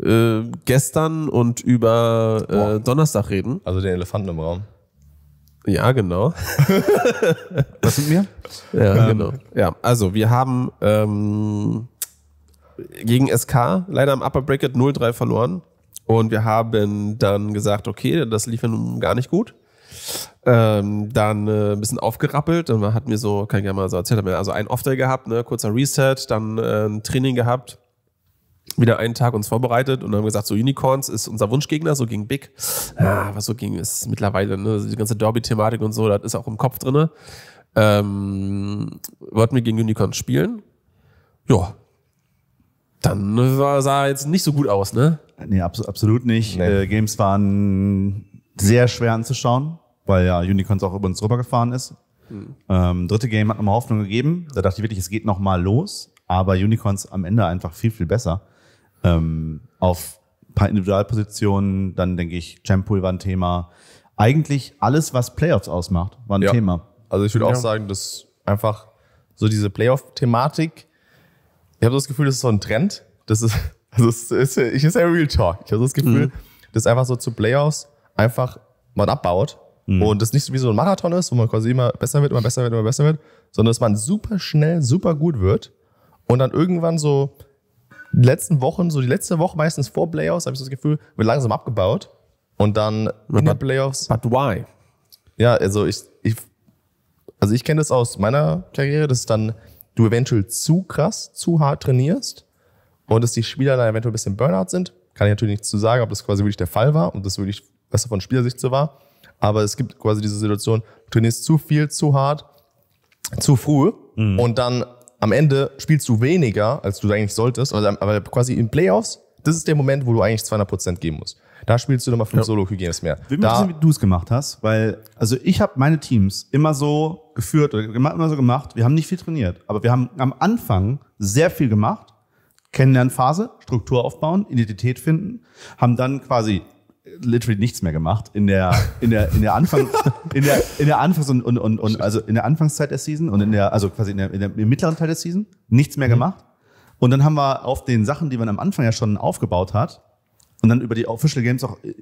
äh, gestern und über äh, Donnerstag reden. Also den Elefanten im Raum. Ja, genau. Was mit mir? Ja, ähm. genau. Ja, also wir haben ähm, gegen SK leider am Upper Bracket 0-3 verloren. Und wir haben dann gesagt, okay, das lief ja nun gar nicht gut. Ähm, dann äh, ein bisschen aufgerappelt und man hat mir so, kann ich ja mal so erzählen, also ein Off-Day gehabt, ne, kurzer Reset, dann äh, ein Training gehabt wieder einen Tag uns vorbereitet und haben gesagt, so Unicorns ist unser Wunschgegner, so gegen Big. Ja, was so ging ist mittlerweile, ne? die ganze Derby-Thematik und so, das ist auch im Kopf drin. Ähm, wollten wir gegen Unicorns spielen? Ja. Dann äh, war, sah jetzt nicht so gut aus, ne? Nee, abs absolut nicht. Nee. Äh, Games waren sehr schwer anzuschauen, weil ja Unicorns auch über uns rübergefahren ist. Mhm. Ähm, dritte Game hat nochmal Hoffnung gegeben. Da dachte ich wirklich, es geht nochmal los. Aber Unicorns am Ende einfach viel, viel besser. Ähm, auf ein paar Individualpositionen, dann denke ich, Champool war ein Thema. Eigentlich alles, was Playoffs ausmacht, war ein ja. Thema. Also ich würde ja. auch sagen, dass einfach so diese Playoff-Thematik, ich habe das Gefühl, das ist so ein Trend. Das ist, also es ist, ich ist ja Real Talk. Ich habe das Gefühl, mhm. dass einfach so zu Playoffs einfach man abbaut mhm. und das nicht wie so ein Marathon ist, wo man quasi immer besser wird, immer besser wird, immer besser wird, sondern dass man super schnell, super gut wird und dann irgendwann so die letzten Wochen, so die letzte Woche meistens vor Playoffs, habe ich das Gefühl, wird langsam abgebaut. Und dann but, in den Playoffs. But why? Ja, also ich, ich also ich kenne das aus meiner Karriere, dass dann du eventuell zu krass, zu hart trainierst und dass die Spieler dann eventuell ein bisschen Burnout sind. Kann ich natürlich nicht zu sagen, ob das quasi wirklich der Fall war und das wirklich, besser von Spielersicht so war. Aber es gibt quasi diese Situation, du trainierst zu viel, zu hart, zu früh mhm. und dann am Ende spielst du weniger, als du eigentlich solltest, also, aber quasi in Playoffs, das ist der Moment, wo du eigentlich 200% geben musst. Da spielst du nochmal fünf ja. Solo-Hygienes mehr. Will da, wissen, wie du es gemacht hast, weil, also ich habe meine Teams immer so geführt oder immer so gemacht, wir haben nicht viel trainiert, aber wir haben am Anfang sehr viel gemacht, Kennenlernphase, Struktur aufbauen, Identität finden, haben dann quasi literally nichts mehr gemacht in der in der in der Anfang in der in der Anfangs und, und, und, und also in der Anfangszeit der Season und in der also quasi in der, in der im mittleren Teil der Season nichts mehr mhm. gemacht und dann haben wir auf den Sachen, die man am Anfang ja schon aufgebaut hat und dann über die Official Games auch äh,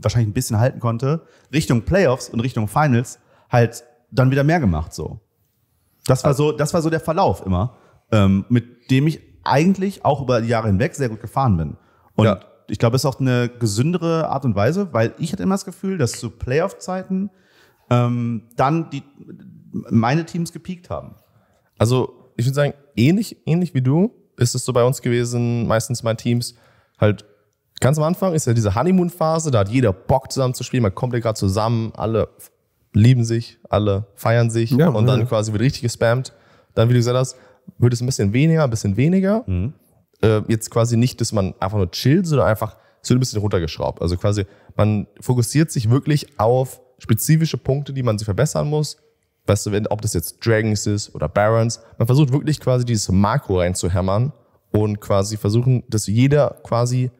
wahrscheinlich ein bisschen halten konnte, Richtung Playoffs und Richtung Finals halt dann wieder mehr gemacht so. Das war so das war so der Verlauf immer, ähm, mit dem ich eigentlich auch über die Jahre hinweg sehr gut gefahren bin. Und ja ich glaube, es ist auch eine gesündere Art und Weise, weil ich hatte immer das Gefühl, dass zu Playoff-Zeiten ähm, dann die, meine Teams gepiekt haben. Also ich würde sagen, ähnlich, ähnlich wie du ist es so bei uns gewesen, meistens mein Teams halt ganz am Anfang ist ja diese Honeymoon-Phase, da hat jeder Bock zusammen zu spielen, man kommt ja gerade zusammen, alle lieben sich, alle feiern sich ja, und ja. dann quasi wird richtig gespammt. Dann, wie du gesagt hast, wird es ein bisschen weniger, ein bisschen weniger. Mhm äh, jetzt quasi nicht, dass man einfach nur chillt, sondern einfach so ein bisschen runtergeschraubt. Also quasi, man fokussiert sich wirklich auf spezifische Punkte, die man sich verbessern muss. Weißt du, ob das jetzt Dragons ist oder Barons. Man versucht wirklich quasi dieses Makro reinzuhämmern und quasi versuchen, dass jeder quasi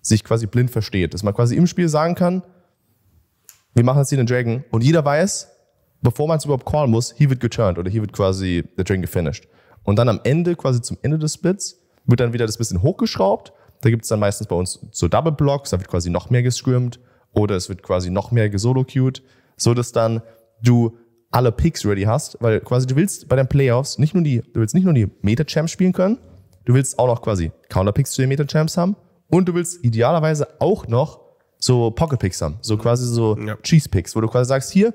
sich quasi blind versteht. Dass man quasi im Spiel sagen kann, wir machen jetzt hier den Dragon und jeder weiß, bevor man es überhaupt callen muss, hier wird geturnt oder hier wird quasi der Dragon gefinished. Und dann am Ende, quasi zum Ende des Splits, wird dann wieder das bisschen hochgeschraubt. Da gibt es dann meistens bei uns so Double Blocks, da wird quasi noch mehr gescrimmt oder es wird quasi noch mehr gesolo-queued, so dann du alle Picks ready hast, weil quasi du willst bei den Playoffs nicht nur die, du willst nicht nur die Meta-Champs spielen können, du willst auch noch quasi Counter-Picks zu den Meta-Champs haben und du willst idealerweise auch noch so Pocket-Picks haben, so quasi so ja. Cheese-Picks, wo du quasi sagst, hier,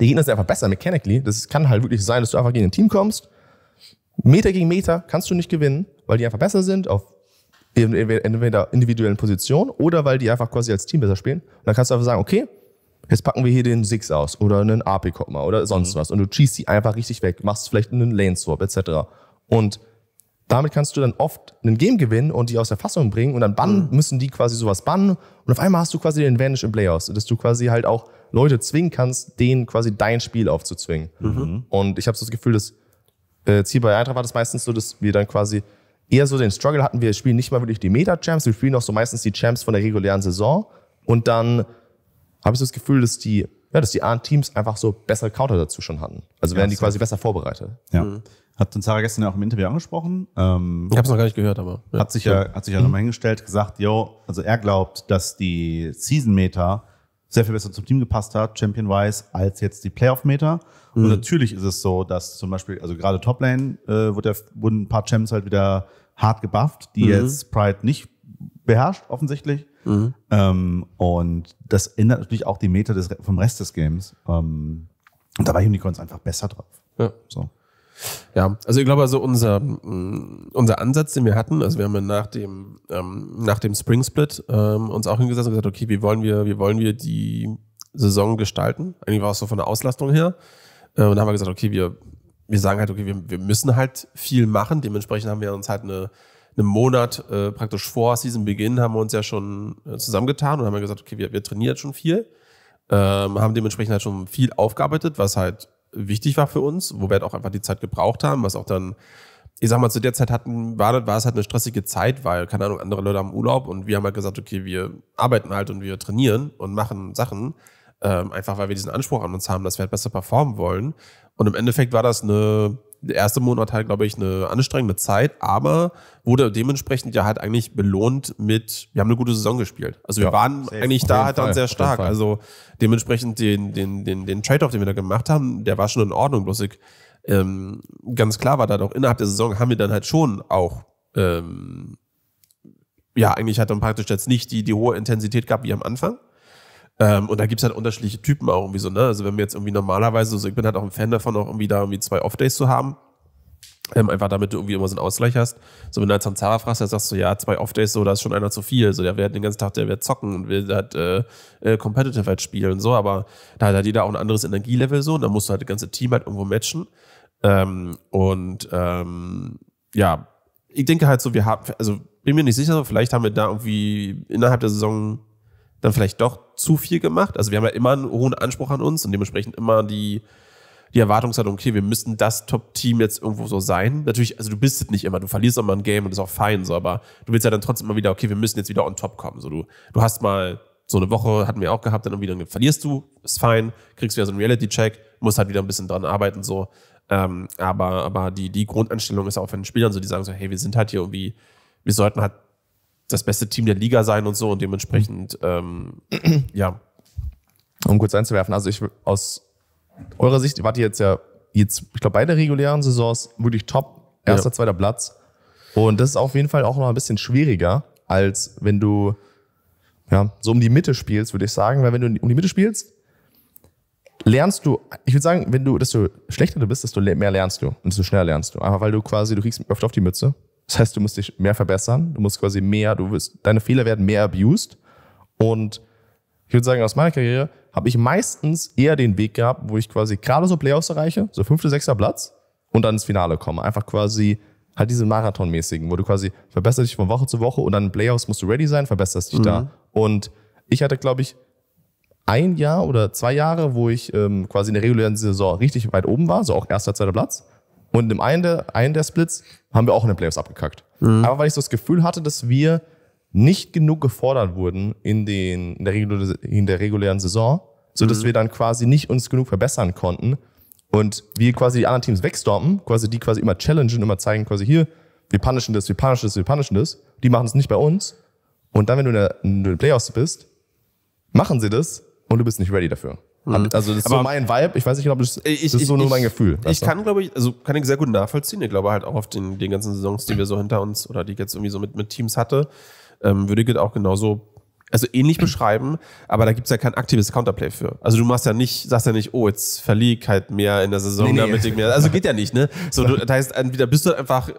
der Gegner ist einfach besser mechanically, das kann halt wirklich sein, dass du einfach gegen ein Team kommst Meter gegen Meter kannst du nicht gewinnen, weil die einfach besser sind auf entweder individuellen Positionen oder weil die einfach quasi als Team besser spielen. Und dann kannst du einfach sagen, okay, jetzt packen wir hier den Six aus oder einen AP mal oder sonst mhm. was. Und du schießt die einfach richtig weg, machst vielleicht einen Lane Swap etc. Und damit kannst du dann oft einen Game gewinnen und die aus der Fassung bringen und dann bannen, mhm. müssen die quasi sowas bannen. Und auf einmal hast du quasi den Advantage im Playoffs, dass du quasi halt auch Leute zwingen kannst, denen quasi dein Spiel aufzuzwingen. Mhm. Und ich habe so das Gefühl, dass äh, Ziel bei Eintracht war das meistens so, dass wir dann quasi eher so den Struggle hatten. Wir spielen nicht mal wirklich die Meta-Champs, wir spielen auch so meistens die Champs von der regulären Saison. Und dann habe ich so das Gefühl, dass die, ja, dass die A-Teams einfach so bessere Counter dazu schon hatten. Also ja, werden die quasi besser vorbereitet. Ja. Mhm. Hat uns Sarah gestern ja auch im Interview angesprochen. Ähm, ich habe es noch gar nicht gehört, aber. Ja. Hat sich ja, hat sich ja mhm. nochmal hingestellt, gesagt, yo, also er glaubt, dass die Season-Meta sehr viel besser zum Team gepasst hat, Champion-wise, als jetzt die Playoff-Meta. Mhm. Und natürlich ist es so, dass zum Beispiel, also gerade Toplane äh, wurde, wurden ein paar Champs halt wieder hart gebufft, die mhm. jetzt Pride nicht beherrscht, offensichtlich. Mhm. Ähm, und das ändert natürlich auch die Meta des, vom Rest des Games. Ähm, und da war Unicorns einfach besser drauf. Ja. So. Ja, also ich glaube, also unser, mm, unser Ansatz, den wir hatten, also wir haben nach dem, ähm, nach dem Spring Split ähm, uns auch hingesetzt und gesagt, okay, wie wollen wir, wie wollen wir die Saison gestalten? Eigentlich war es so von der Auslastung her. Äh, und dann haben wir gesagt, okay, wir, wir sagen halt, okay, wir, wir müssen halt viel machen. Dementsprechend haben wir uns halt eine, einen Monat äh, praktisch vor diesem beginn haben wir uns ja schon äh, zusammengetan und haben gesagt, okay, wir, wir trainieren schon viel, ähm, haben dementsprechend halt schon viel aufgearbeitet, was halt wichtig war für uns, wo wir halt auch einfach die Zeit gebraucht haben, was auch dann, ich sag mal, zu der Zeit hatten, war, war es halt eine stressige Zeit, weil, keine Ahnung, andere Leute haben Urlaub und wir haben halt gesagt, okay, wir arbeiten halt und wir trainieren und machen Sachen. Ähm, einfach weil wir diesen Anspruch an uns haben, dass wir halt besser performen wollen. Und im Endeffekt war das eine, der erste Monat halt, glaube ich, eine anstrengende Zeit, aber wurde dementsprechend ja halt eigentlich belohnt mit, wir haben eine gute Saison gespielt. Also wir ja, waren eigentlich da halt dann sehr stark. Also dementsprechend den, den, den, den Trade-off, den wir da gemacht haben, der war schon in Ordnung. Bloß ich, ähm, ganz klar war da doch innerhalb der Saison haben wir dann halt schon auch ähm, ja, eigentlich hat dann praktisch jetzt nicht die, die hohe Intensität gehabt wie am Anfang. Ähm, und da gibt es halt unterschiedliche Typen auch irgendwie so, ne? Also wenn wir jetzt irgendwie normalerweise, also ich bin halt auch ein Fan davon, auch irgendwie da irgendwie zwei Off-Days zu haben. Ähm, einfach damit du irgendwie immer so einen Ausgleich hast. So, wenn du halt Zara fragst, dann sagst du, ja, zwei Off-Days, so, da ist schon einer zu viel. So, der wird den ganzen Tag, der wird zocken und will halt äh, äh, Competitive halt spielen und so, aber da hat jeder auch ein anderes Energielevel so und dann musst du halt das ganze Team halt irgendwo matchen. Ähm, und ähm, ja, ich denke halt so, wir haben, also bin mir nicht sicher, vielleicht haben wir da irgendwie innerhalb der Saison dann vielleicht doch zu viel gemacht. Also wir haben ja immer einen hohen Anspruch an uns und dementsprechend immer die, die Erwartungshaltung, okay, wir müssen das Top-Team jetzt irgendwo so sein. Natürlich, also du bist es nicht immer, du verlierst auch mal ein Game und ist auch fein so, aber du willst ja dann trotzdem immer wieder, okay, wir müssen jetzt wieder on top kommen. So, du, du hast mal so eine Woche, hatten wir auch gehabt, dann irgendwie dann verlierst du, ist fein, kriegst wieder so einen Reality-Check, musst halt wieder ein bisschen dran arbeiten so. Ähm, aber aber die, die Grundeinstellung ist auch von den Spielern so, die sagen so, hey, wir sind halt hier irgendwie, wir sollten halt das beste Team der Liga sein und so und dementsprechend, ähm, ja. Um kurz einzuwerfen, also ich aus eurer Sicht wart ihr jetzt ja jetzt, ich glaube, der regulären Saisons wirklich top, erster, ja. zweiter Platz. Und das ist auf jeden Fall auch noch ein bisschen schwieriger, als wenn du ja, so um die Mitte spielst, würde ich sagen, weil wenn du um die Mitte spielst, lernst du, ich würde sagen, wenn du, desto schlechter du bist, desto mehr lernst du und desto schneller lernst du. Einfach weil du quasi, du kriegst öfter auf die Mütze das heißt, du musst dich mehr verbessern, du musst quasi mehr, du wirst, deine Fehler werden mehr abused. Und ich würde sagen, aus meiner Karriere habe ich meistens eher den Weg gehabt, wo ich quasi gerade so Playoffs erreiche, so fünfter, sechster Platz und dann ins Finale komme. Einfach quasi halt diese Marathonmäßigen, wo du quasi verbesserst dich von Woche zu Woche und dann in Playoffs musst du ready sein, verbesserst dich mhm. da. Und ich hatte, glaube ich, ein Jahr oder zwei Jahre, wo ich ähm, quasi in der regulären Saison richtig weit oben war, so auch erster, zweiter Platz. Und im einen der, einen der Splits haben wir auch in den Playoffs abgekackt. Mhm. Aber weil ich so das Gefühl hatte, dass wir nicht genug gefordert wurden in, den, in, der, Regul in der regulären Saison, sodass mhm. wir dann quasi nicht uns genug verbessern konnten. Und wir quasi die anderen Teams wegstormen, quasi die quasi immer challengen, immer zeigen, quasi hier, wir punishen das, wir punishen das, wir punishen das. Die machen es nicht bei uns. Und dann, wenn du in den Playoffs bist, machen sie das und du bist nicht ready dafür. Mhm. Also das ist aber so mein Vibe. Ich weiß nicht ob das, äh, ich, das ist so ich, nur mein Gefühl. Ich kann, glaube ich, also kann ich sehr gut nachvollziehen. Ich glaube halt auch auf den, den ganzen Saisons, die wir so hinter uns oder die ich jetzt irgendwie so mit, mit Teams hatte, ähm, würde ich auch genauso also ähnlich beschreiben, aber da gibt's ja kein aktives Counterplay für. Also du machst ja nicht, sagst ja nicht, oh, jetzt verlieg halt mehr in der Saison, nee, nee. damit ich mehr. Also geht ja nicht, ne? So, du, das heißt, entweder bist du einfach äh,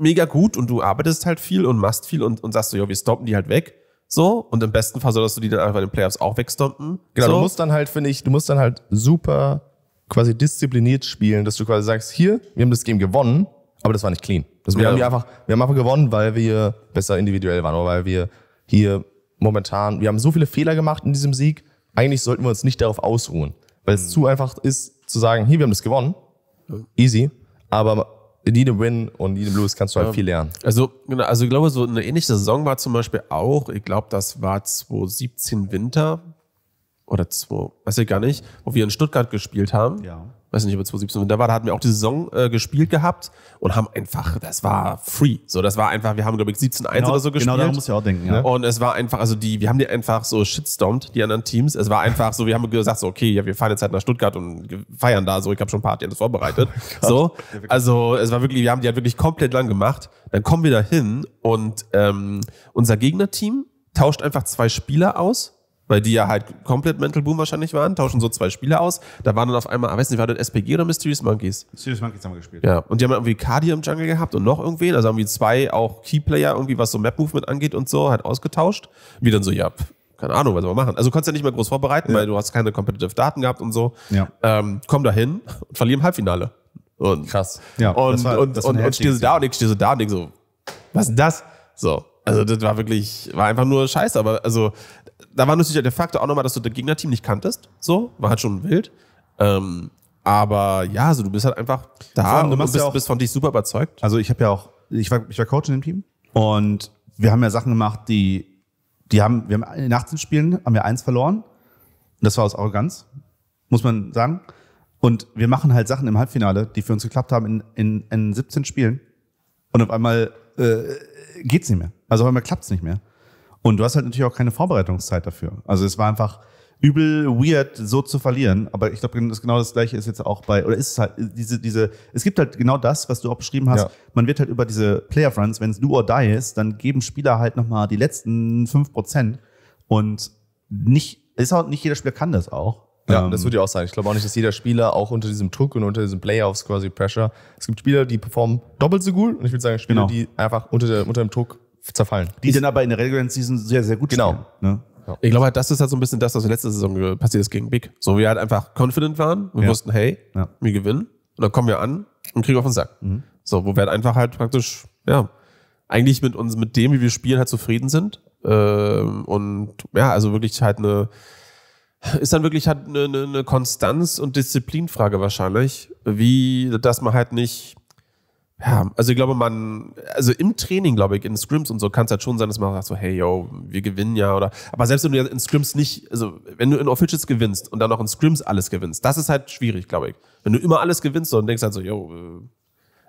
mega gut und du arbeitest halt viel und machst viel und, und sagst so, ja, wir stoppen die halt weg. So, und im besten Fall solltest du die dann einfach in den Playoffs auch wegstompen. Genau, so. du musst dann halt, finde ich, du musst dann halt super quasi diszipliniert spielen, dass du quasi sagst, hier, wir haben das Game gewonnen, aber das war nicht clean. Das wir, haben einfach, wir haben einfach gewonnen, weil wir besser individuell waren oder weil wir hier momentan, wir haben so viele Fehler gemacht in diesem Sieg, eigentlich sollten wir uns nicht darauf ausruhen, weil es mhm. zu einfach ist zu sagen, hier, wir haben das gewonnen, easy, aber in jedem Win und in jedem Lose kannst du halt ja. viel lernen. Also, genau, also ich glaube, so eine ähnliche Saison war zum Beispiel auch, ich glaube, das war 2017 Winter oder 2, weiß ich gar nicht, wo wir in Stuttgart gespielt haben. Ja weiß nicht, über 2017 da war, da hatten wir auch die Saison äh, gespielt gehabt und haben einfach, das war free. So, das war einfach, wir haben, glaube ich, 17-1 genau, oder so genau gespielt. Genau, da muss ich auch denken. Ja. Und es war einfach, also die, wir haben die einfach so shitstormt, die anderen Teams. Es war einfach so, wir haben gesagt, so, okay, ja, wir fahren jetzt halt nach Stuttgart und feiern da, so, ich habe schon ein paar alles vorbereitet. Oh so, also es war wirklich, wir haben die halt wirklich komplett lang gemacht. Dann kommen wir da hin und ähm, unser Gegnerteam tauscht einfach zwei Spieler aus weil die ja halt komplett Mental Boom wahrscheinlich waren, tauschen so zwei Spiele aus. Da waren dann auf einmal, ah, weiß nicht, war das SPG oder Mysterious Monkeys? Mysterious Monkeys haben wir gespielt. Ja, und die haben irgendwie Cardi im Jungle gehabt und noch irgendwen, also haben wir zwei auch Keyplayer irgendwie, was so Map-Movement angeht und so, halt ausgetauscht. Wie dann so, ja, keine Ahnung, was wir machen. Also konntest ja nicht mehr groß vorbereiten, ja. weil du hast keine competitive Daten gehabt und so. Ja. Ähm, komm dahin und im Halbfinale. Und, Krass. Ja, und, war, und, und, und stehst da und ich stehe so da und denk so, was ist das? So, also das war wirklich, war einfach nur scheiße, aber also da war natürlich der Faktor auch nochmal, dass du das Gegnerteam nicht kanntest. So, war halt schon wild. Ähm, aber ja, also du bist halt einfach da und, du bist, ja auch, bist von dich super überzeugt. Also ich habe ja auch, ich war, ich war Coach in dem Team und wir haben ja Sachen gemacht, die, die haben, wir haben in 18 Spielen haben wir eins verloren. Und das war aus Arroganz, muss man sagen. Und wir machen halt Sachen im Halbfinale, die für uns geklappt haben in, in, in 17 Spielen. Und auf einmal äh, geht's nicht mehr. Also auf einmal klappt's nicht mehr. Und du hast halt natürlich auch keine Vorbereitungszeit dafür. Also es war einfach übel weird, so zu verlieren. Aber ich glaube, das genau das Gleiche ist jetzt auch bei, oder ist es halt, diese, diese, es gibt halt genau das, was du auch beschrieben hast. Ja. Man wird halt über diese Player Runs, wenn es do or die ist, dann geben Spieler halt nochmal die letzten fünf Prozent. Und nicht, ist auch, nicht jeder Spieler kann das auch. Ja, das ähm, würde ich auch sagen. Ich glaube auch nicht, dass jeder Spieler auch unter diesem Druck und unter diesem Playoffs quasi Pressure. Es gibt Spieler, die performen doppelt so gut und ich würde sagen Spieler, genau. die einfach unter, der, unter dem Druck zerfallen. Die sind aber in der Regular Season sehr, sehr gut Genau. Spielen, ne? Ich glaube halt, das ist halt so ein bisschen das, was letzte Saison passiert ist gegen Big. So, wir halt einfach confident waren. Wir ja. wussten, hey, ja. wir gewinnen. Und dann kommen wir an und kriegen auf den Sack. Mhm. So, wo wir halt einfach halt praktisch, ja, eigentlich mit uns, mit dem, wie wir spielen, halt zufrieden sind. Ähm, und ja, also wirklich halt eine, ist dann wirklich halt eine, eine, eine Konstanz- und Disziplinfrage wahrscheinlich, wie, dass man halt nicht ja, also ich glaube, man, also im Training, glaube ich, in Scrims und so kann es halt schon sein, dass man sagt so, hey, yo, wir gewinnen ja oder, aber selbst wenn du in Scrims nicht, also wenn du in Officials gewinnst und dann auch in Scrims alles gewinnst, das ist halt schwierig, glaube ich. Wenn du immer alles gewinnst und denkst halt so, yo, äh,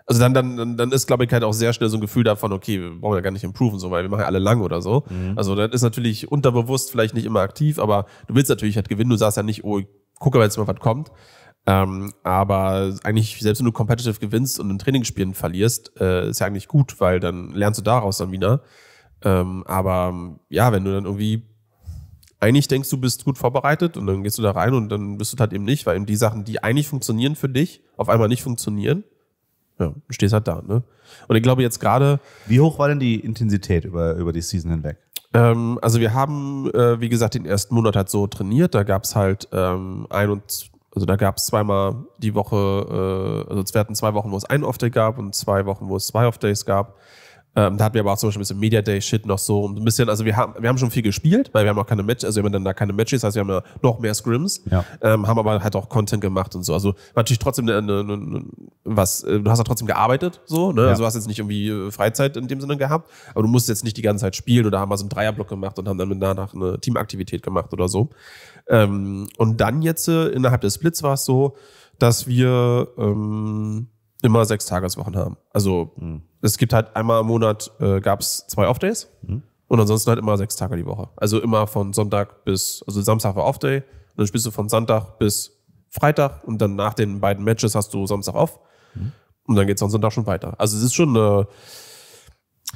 also dann, dann, dann ist, glaube ich, halt auch sehr schnell so ein Gefühl davon, okay, wir brauchen ja gar nicht improven, so, weil wir machen ja alle lang oder so. Mhm. Also das ist natürlich unterbewusst vielleicht nicht immer aktiv, aber du willst natürlich halt gewinnen, du sagst ja nicht, oh, ich gucke jetzt mal, was kommt. Ähm, aber eigentlich, selbst wenn du competitive gewinnst und in Trainingsspielen verlierst, äh, ist ja eigentlich gut, weil dann lernst du daraus dann wieder. Ähm, aber ja, wenn du dann irgendwie eigentlich denkst, du bist gut vorbereitet und dann gehst du da rein und dann bist du halt eben nicht, weil eben die Sachen, die eigentlich funktionieren für dich, auf einmal nicht funktionieren. Ja, du stehst halt da, ne? Und ich glaube jetzt gerade. Wie hoch war denn die Intensität über, über die Season hinweg? Ähm, also wir haben, äh, wie gesagt, den ersten Monat halt so trainiert. Da gab es halt ähm, ein und also da gab es zweimal die Woche, äh, also es werden zwei Wochen, wo es einen Off-Day gab und zwei Wochen, wo es zwei Off-Days gab. Ähm, da hatten wir aber auch zum Beispiel ein bisschen Media Day Shit noch so Und ein bisschen, also wir haben, wir haben schon viel gespielt, weil wir haben auch keine Matches, also wir haben dann da keine Matches, das heißt wir haben ja noch mehr Scrims, ja. ähm, haben aber halt auch Content gemacht und so. Also natürlich trotzdem eine, eine, eine, was, äh, du hast ja trotzdem gearbeitet, so, ne? Ja. Also du hast jetzt nicht irgendwie äh, Freizeit in dem Sinne gehabt, aber du musst jetzt nicht die ganze Zeit spielen oder haben mal so einen Dreierblock gemacht und haben dann danach eine Teamaktivität gemacht oder so. Ähm, und dann jetzt äh, innerhalb des Splits war es so, dass wir ähm, immer sechs Tageswochen haben. Also mhm. es gibt halt einmal im Monat äh, gab es zwei Off-Days mhm. und ansonsten halt immer sechs Tage die Woche. Also immer von Sonntag bis, also Samstag war Off-Day, dann spielst du von Sonntag bis Freitag und dann nach den beiden Matches hast du Samstag auf. Mhm. Und dann geht es am Sonntag schon weiter. Also es ist schon eine äh,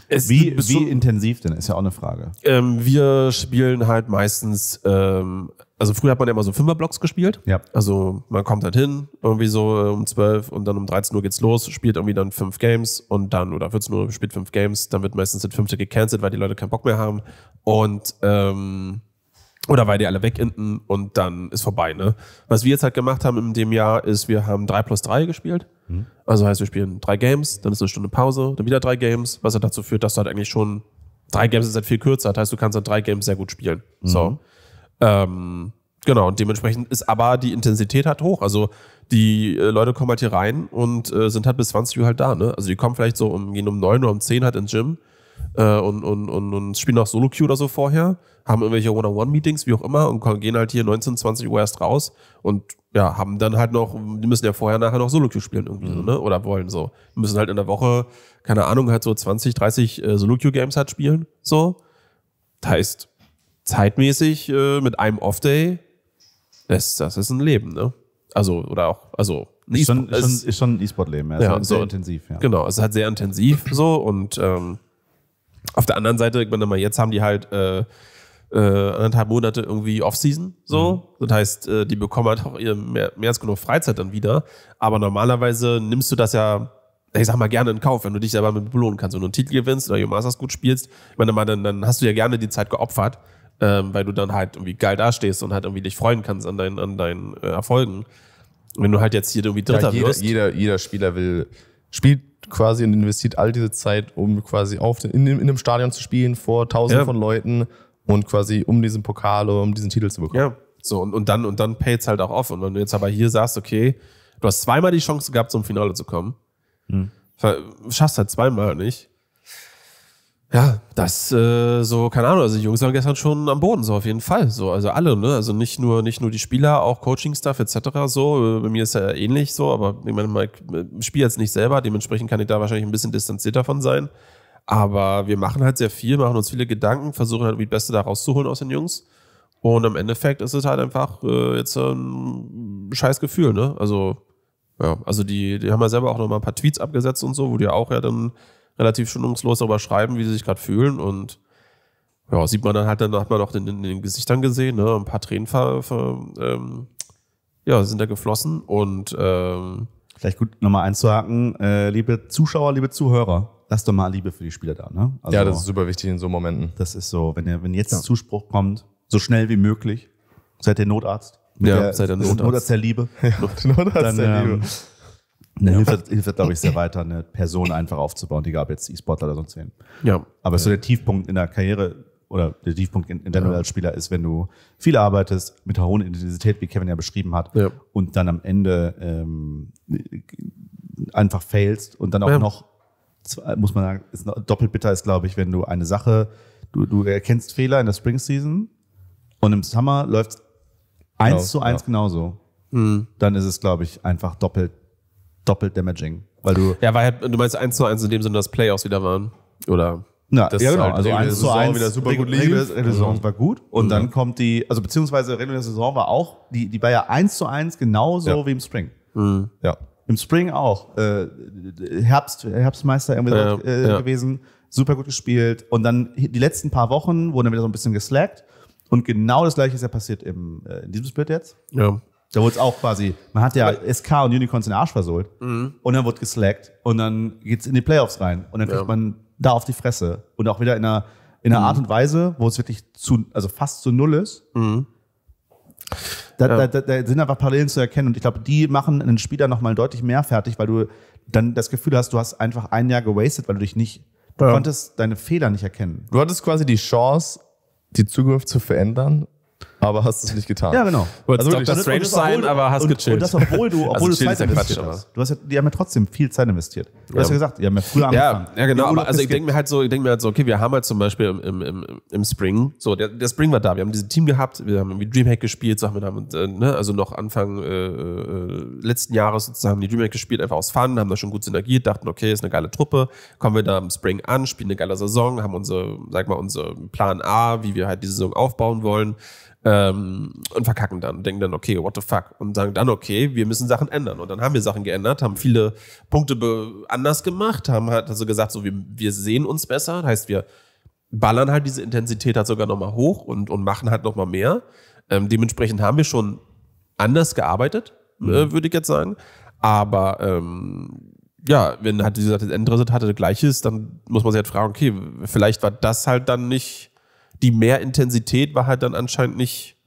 es wie, wie intensiv denn? Ist ja auch eine Frage. Ähm, wir spielen halt meistens, ähm, also früher hat man ja immer so Fünferblocks gespielt. Ja. Also man kommt halt hin, irgendwie so äh, um 12 und dann um 13 Uhr geht's los, spielt irgendwie dann fünf Games und dann, oder 14 Uhr spielt fünf Games, dann wird meistens das fünfte gecancelt, weil die Leute keinen Bock mehr haben. Und ähm, oder weil die alle wegenden und dann ist vorbei. Ne? Was wir jetzt halt gemacht haben in dem Jahr ist, wir haben 3 plus 3 gespielt. Mhm. Also heißt, wir spielen drei Games, dann ist eine Stunde Pause, dann wieder drei Games, was ja halt dazu führt, dass du halt eigentlich schon drei Games ist halt viel kürzer. Das heißt, du kannst dann halt drei Games sehr gut spielen. Mhm. So. Ähm, genau, und dementsprechend ist aber die Intensität halt hoch. Also die äh, Leute kommen halt hier rein und äh, sind halt bis 20 Uhr halt da. Ne? Also die kommen vielleicht so um, gehen um 9 oder um 10 halt ins Gym äh, und, und, und, und spielen noch solo q oder so vorher, haben irgendwelche One-on-One-Meetings, wie auch immer, und gehen halt hier 19, 20 Uhr erst raus und ja, haben dann halt noch, die müssen ja vorher nachher noch solo q spielen irgendwie, mhm. so, ne? Oder wollen so. Die müssen halt in der Woche, keine Ahnung, halt so 20, 30 äh, solo q games halt spielen. So. Das heißt, zeitmäßig äh, mit einem Off-Day, das, das ist ein Leben, ne? Also, oder auch, also ist, e schon, ist, schon, ist schon ein E-Sport-Leben, ja. ja, sehr so, intensiv. Ja. Genau, es ist halt sehr intensiv so und ähm, auf der anderen Seite, ich meine mal, jetzt haben die halt äh, äh, anderthalb Monate irgendwie Offseason, so. Mhm. Das heißt, äh, die bekommen halt auch mehr, mehr als genug Freizeit dann wieder. Aber normalerweise nimmst du das ja ich sag mal, gerne in Kauf, wenn du dich selber mit belohnen kannst. Wenn du einen Titel gewinnst oder Masters gut spielst, ich meine mal, dann, dann hast du ja gerne die Zeit geopfert, ähm, weil du dann halt irgendwie geil dastehst und halt irgendwie dich freuen kannst an deinen, an deinen äh, Erfolgen. Wenn du halt jetzt hier irgendwie Dritter ja, jeder, wirst. Jeder, jeder Spieler will, spielt quasi und investiert all diese Zeit, um quasi auf den, in, in einem Stadion zu spielen vor tausenden ja. von Leuten und quasi um diesen Pokal oder um diesen Titel zu bekommen. Ja. So, und, und dann, und dann payt's halt auch off. Und wenn du jetzt aber hier sagst, okay, du hast zweimal die Chance gehabt, zum Finale zu kommen, hm. schaffst halt zweimal nicht, ja, das äh, so, keine Ahnung, also die Jungs waren gestern schon am Boden, so auf jeden Fall. So, also alle, ne? Also nicht nur, nicht nur die Spieler, auch Coaching-Staff etc. So, äh, bei mir ist ja ähnlich so, aber ich meine, ich äh, spiele jetzt nicht selber, dementsprechend kann ich da wahrscheinlich ein bisschen distanziert davon sein. Aber wir machen halt sehr viel, machen uns viele Gedanken, versuchen halt wie Beste da rauszuholen aus den Jungs. Und im Endeffekt ist es halt einfach äh, jetzt ein scheiß Gefühl, ne? Also, ja, also die, die haben ja selber auch nochmal ein paar Tweets abgesetzt und so, wo die auch ja dann relativ schonungslos darüber schreiben, wie sie sich gerade fühlen und ja, sieht man dann halt, dann hat man auch in, in den Gesichtern gesehen, ne? ein paar Tränen ver, ver, ähm, ja, sind da geflossen und ähm, vielleicht gut nochmal einzuhaken, äh, liebe Zuschauer, liebe Zuhörer, lasst doch mal Liebe für die Spieler da. Ne? Also, ja, das ist super wichtig in so Momenten. Das ist so, wenn, ihr, wenn jetzt ja. Zuspruch kommt, so schnell wie möglich, seid ihr Notarzt. ja, der, seid ihr Notarzt. Notarzt der Liebe. Ja, Notarzt dann, der ähm, Liebe. Ähm, Ne, ja. hilft, hilft glaube ich, sehr weiter, eine Person einfach aufzubauen, die gab jetzt E-Sportler oder sonst wen. Ja. Aber ja. so der Tiefpunkt in der Karriere oder der Tiefpunkt in, in deinem ja. als Spieler ist, wenn du viel arbeitest, mit einer hohen Intensität, wie Kevin ja beschrieben hat, ja. und dann am Ende ähm, einfach failst und dann auch noch, muss man sagen, ist noch, doppelt bitter ist, glaube ich, wenn du eine Sache, du, du erkennst Fehler in der Spring Season und im Summer läuft genau, eins genau, zu eins genauso. Mhm. Dann ist es, glaube ich, einfach doppelt doppelt damaging. Weil du ja, weil halt, du meinst 1 zu 1 in dem Sinne, dass Playoffs wieder waren. Oder? Na, ja, genau. Halt also 1 zu 1 wieder super gut lief. Reguläre Saison mhm. war gut. Und mhm. dann kommt die, also beziehungsweise reguläre Saison war auch, die, die war ja 1 zu 1 genauso ja. wie im Spring. Mhm. Ja. Im Spring auch. Äh, Herbst, Herbstmeister irgendwie ja, dort, äh, ja. gewesen. Super gut gespielt. Und dann die letzten paar Wochen wurden dann wieder so ein bisschen geslackt. Und genau das gleiche ist ja passiert im, äh, in diesem Split jetzt. Ja. Da wurde es auch quasi, man hat ja SK und Unicorns in den Arsch versohlt mhm. und dann wurde geslackt und dann geht es in die Playoffs rein und dann kriegt ja. man da auf die Fresse und auch wieder in einer, in einer mhm. Art und Weise, wo es wirklich zu, also fast zu Null ist. Mhm. Da, ja. da, da, sind einfach Parallelen zu erkennen und ich glaube, die machen einen Spieler nochmal deutlich mehr fertig, weil du dann das Gefühl hast, du hast einfach ein Jahr gewastet, weil du dich nicht, du ja. konntest deine Fehler nicht erkennen. Du hattest quasi die Chance, die Zukunft zu verändern aber hast es nicht getan. Ja, genau. Du also Dr. Strange sein, obwohl, aber hast und, gechillt. Und das, obwohl du, also obwohl also du Zeit investiert Quatsch, hast. Du hast ja, die haben ja trotzdem viel Zeit investiert. Du ja. hast ja gesagt, die haben ja früher angefangen. Ja, genau. Aber also ich denke mir halt so, ich denke mir halt so, okay, wir haben halt zum Beispiel im, im, im Spring, so, der, der Spring war da, wir haben dieses Team gehabt, wir haben irgendwie Dreamhack gespielt, sagen wir damit, äh, ne, also noch Anfang äh, äh letzten Jahres sozusagen die Dreamhack gespielt, einfach aus Fun, haben da schon gut synergiert, dachten, okay, ist eine geile Truppe, kommen wir da im Spring an, spielen eine geile Saison, haben unsere, sag mal, unseren Plan A, wie wir halt die Saison aufbauen wollen ähm, und verkacken dann denken dann, okay, what the fuck? Und sagen dann, okay, wir müssen Sachen ändern. Und dann haben wir Sachen geändert, haben viele Punkte anders gemacht, haben halt also gesagt, so, wir, wir sehen uns besser. Das heißt, wir ballern halt diese Intensität halt sogar nochmal hoch und, und machen halt nochmal mehr. Ähm, dementsprechend haben wir schon anders gearbeitet, äh, mhm. äh, würde ich jetzt sagen. Aber ähm, ja, wenn halt, wie gesagt, das Endresultat das gleiche ist, dann muss man sich halt fragen, okay, vielleicht war das halt dann nicht die Mehrintensität war halt dann anscheinend nicht,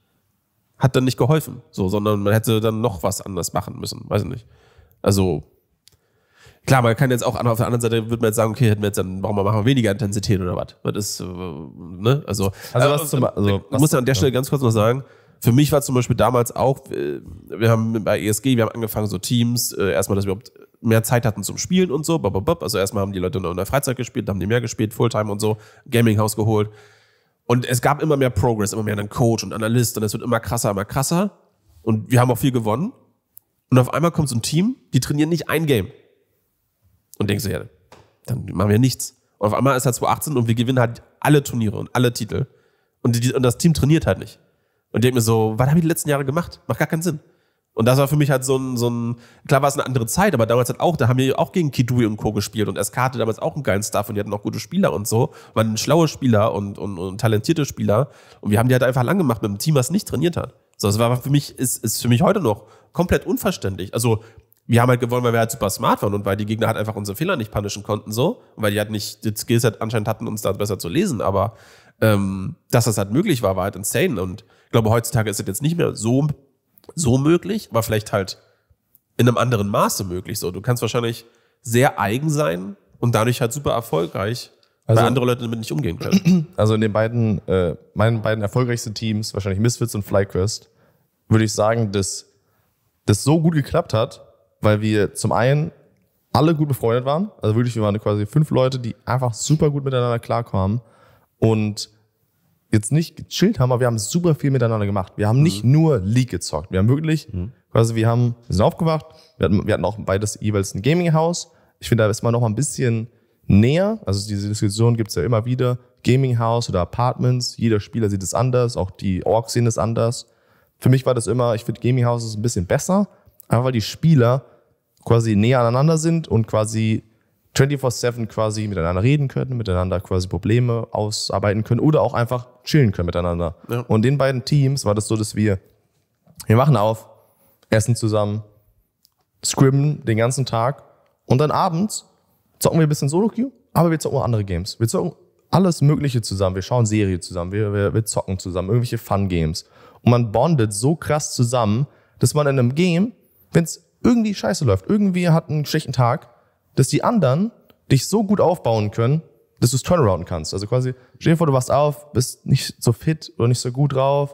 hat dann nicht geholfen, so, sondern man hätte dann noch was anders machen müssen, weiß ich nicht. Also, klar, man kann jetzt auch auf der anderen Seite, würde man jetzt sagen, okay, hätten wir jetzt dann, warum machen wir weniger Intensität oder was? Das ist, äh, ne, also, also, äh, was zum, also was muss ja an der Stelle ganz kurz noch sagen, für mich war zum Beispiel damals auch, äh, wir haben bei ESG, wir haben angefangen, so Teams, erstmal, dass wir überhaupt mehr Zeit hatten zum Spielen und so, also erstmal haben die Leute in der Freizeit gespielt, dann haben die mehr gespielt, Fulltime und so, Gaming House geholt, und es gab immer mehr Progress, immer mehr einen Coach und Analyst und es wird immer krasser, immer krasser. Und wir haben auch viel gewonnen. Und auf einmal kommt so ein Team, die trainieren nicht ein Game. Und denkst du, ja, dann machen wir nichts. Und auf einmal ist halt 2018 und wir gewinnen halt alle Turniere und alle Titel. Und, die, und das Team trainiert halt nicht. Und denkt mir so, was habe ich die letzten Jahre gemacht? Macht gar keinen Sinn. Und das war für mich halt so ein, so ein, klar war es eine andere Zeit, aber damals halt auch, da haben wir auch gegen Kidui und Co. gespielt und SK hatte damals auch einen geilen Stuff und die hatten auch gute Spieler und so, waren schlaue Spieler und, und, und talentierte Spieler und wir haben die halt einfach lang gemacht mit einem Team, was nicht trainiert hat. So, das war für mich, ist, ist für mich heute noch komplett unverständlich. Also, wir haben halt gewonnen, weil wir halt super smart waren und weil die Gegner halt einfach unsere Fehler nicht punishen konnten, so. Und weil die halt nicht das Skillset halt anscheinend hatten, uns da besser zu lesen. Aber ähm, dass das halt möglich war, war halt insane. Und ich glaube, heutzutage ist das jetzt nicht mehr so so möglich, aber vielleicht halt in einem anderen Maße möglich. So, du kannst wahrscheinlich sehr eigen sein und dadurch halt super erfolgreich, also, weil andere Leute damit nicht umgehen können. Also in den beiden, äh, meinen beiden erfolgreichsten Teams, wahrscheinlich Misfits und FlyQuest, würde ich sagen, dass das so gut geklappt hat, weil wir zum einen alle gut befreundet waren. Also wirklich, wir waren quasi fünf Leute, die einfach super gut miteinander klarkamen und jetzt nicht gechillt haben, aber wir haben super viel miteinander gemacht. Wir haben nicht mhm. nur League gezockt. Wir haben wirklich, mhm. quasi, wir haben, wir sind aufgewacht, wir hatten, wir hatten auch beides jeweils ein Gaming-Haus. Ich finde, da ist man noch ein bisschen näher. Also diese Diskussion gibt's ja immer wieder. Gaming-Haus oder Apartments, jeder Spieler sieht es anders, auch die Orks sehen es anders. Für mich war das immer, ich finde Gaming-Haus ist ein bisschen besser, einfach weil die Spieler quasi näher aneinander sind und quasi 24-7 quasi miteinander reden können, miteinander quasi Probleme ausarbeiten können oder auch einfach chillen können miteinander. Ja. Und den beiden Teams war das so, dass wir, wir machen auf, essen zusammen, scrimmen den ganzen Tag und dann abends zocken wir ein bisschen Solo-Queue, aber wir zocken auch andere Games. Wir zocken alles Mögliche zusammen. Wir schauen Serie zusammen, wir, wir, wir zocken zusammen, irgendwelche Fun-Games. Und man bondet so krass zusammen, dass man in einem Game, wenn es irgendwie scheiße läuft, irgendwie hat einen schlechten Tag, dass die anderen dich so gut aufbauen können, dass du es turnarounden kannst. Also quasi, stell dir vor, du wachst auf, bist nicht so fit oder nicht so gut drauf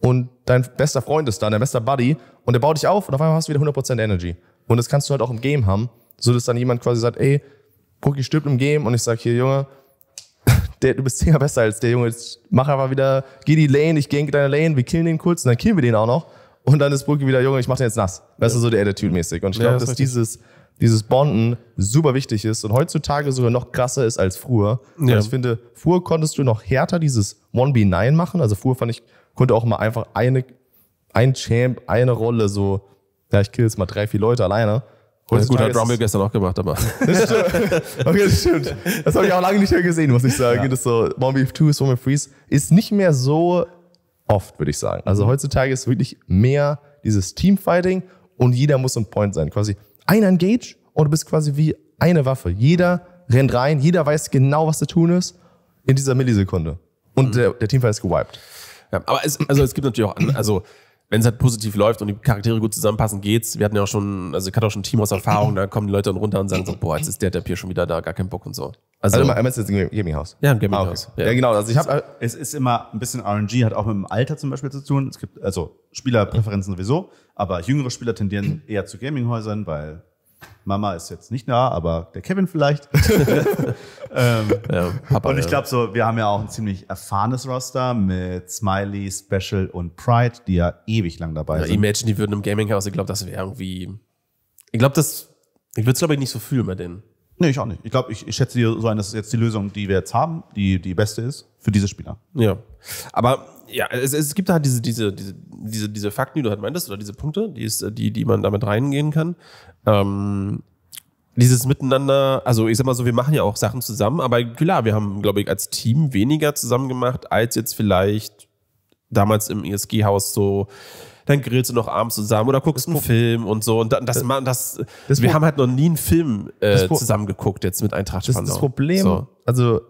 und dein bester Freund ist da, dein bester Buddy und der baut dich auf und auf einmal hast du wieder 100% Energy. Und das kannst du halt auch im Game haben, so dass dann jemand quasi sagt, ey, Cookie stirbt im Game und ich sag hier, Junge, der, du bist zehnmal besser als der Junge, jetzt mach einfach wieder, geh die Lane, ich gank deine Lane, wir killen den kurz und dann killen wir den auch noch. Und dann ist Brookie wieder, Junge, ich mach den jetzt nass. Das ja. ist so der Attitude-mäßig. Und ich glaube, das dass richtig. dieses dieses Bonden super wichtig ist und heutzutage sogar noch krasser ist als früher. Ja. ich finde, früher konntest du noch härter dieses 1v9 machen. Also früher fand ich, konnte auch mal einfach eine, ein Champ, eine Rolle so, ja, ich kill jetzt mal drei, vier Leute alleine. Und gut, hat Rumble gestern auch gemacht, aber. Das stimmt. Okay, das stimmt. Das habe ich auch lange nicht mehr gesehen, muss ich sagen. Ja. Das so, 1 v 2 1 Bombi Freeze. Ist nicht mehr so oft, würde ich sagen. Also heutzutage ist wirklich mehr dieses Teamfighting und jeder muss ein Point sein. Quasi, ein Engage und du bist quasi wie eine Waffe. Jeder rennt rein, jeder weiß genau, was zu tun ist in dieser Millisekunde. Und mhm. der, der Teamfight ist gewiped. Ja, aber es, also es gibt natürlich auch, also wenn es halt positiv läuft und die Charaktere gut zusammenpassen, geht's. Wir hatten ja auch schon, also ich hatte auch schon ein Team aus Erfahrung, da kommen die Leute dann runter und sagen so, boah, jetzt ist der Depp hier schon wieder da, gar keinen Bock und so. Also, also immer, ist jetzt ein Gaming House. Ja, ein Gaming ah, okay. Ja. ja. genau. Also ich hab, es ist immer ein bisschen RNG, hat auch mit dem Alter zum Beispiel zu tun. Es gibt also Spielerpräferenzen sowieso, aber jüngere Spieler tendieren eher zu Gaminghäusern, weil Mama ist jetzt nicht da, aber der Kevin vielleicht. ähm, ja, Papa, und ich glaube so, wir haben ja auch ein ziemlich erfahrenes Roster mit Smiley, Special und Pride, die ja ewig lang dabei ja, sind. Imagine, die würden im Gaming-Haus, ich glaube, das wäre irgendwie. Ich glaube, das. Ich würde es, glaube ich, nicht so fühlen bei denen. Nee, ich auch nicht. Ich glaube, ich, ich schätze so ein, das ist jetzt die Lösung, die wir jetzt haben, die die beste ist für diese Spieler. Ja. Aber ja, es, es gibt halt diese, diese, diese, diese, diese Fakten, die du halt meintest, oder diese Punkte, die, ist, die, die man damit reingehen kann. Ähm, dieses Miteinander, also ich sag mal so, wir machen ja auch Sachen zusammen, aber klar, wir haben, glaube ich, als Team weniger zusammen gemacht, als jetzt vielleicht damals im ESG-Haus so dann grillst du noch abends zusammen oder guckst einen Film und so. Und das, das, äh, das, das wir haben halt noch nie einen Film äh, zusammen geguckt jetzt mit Eintracht Das ist das Problem. So. Also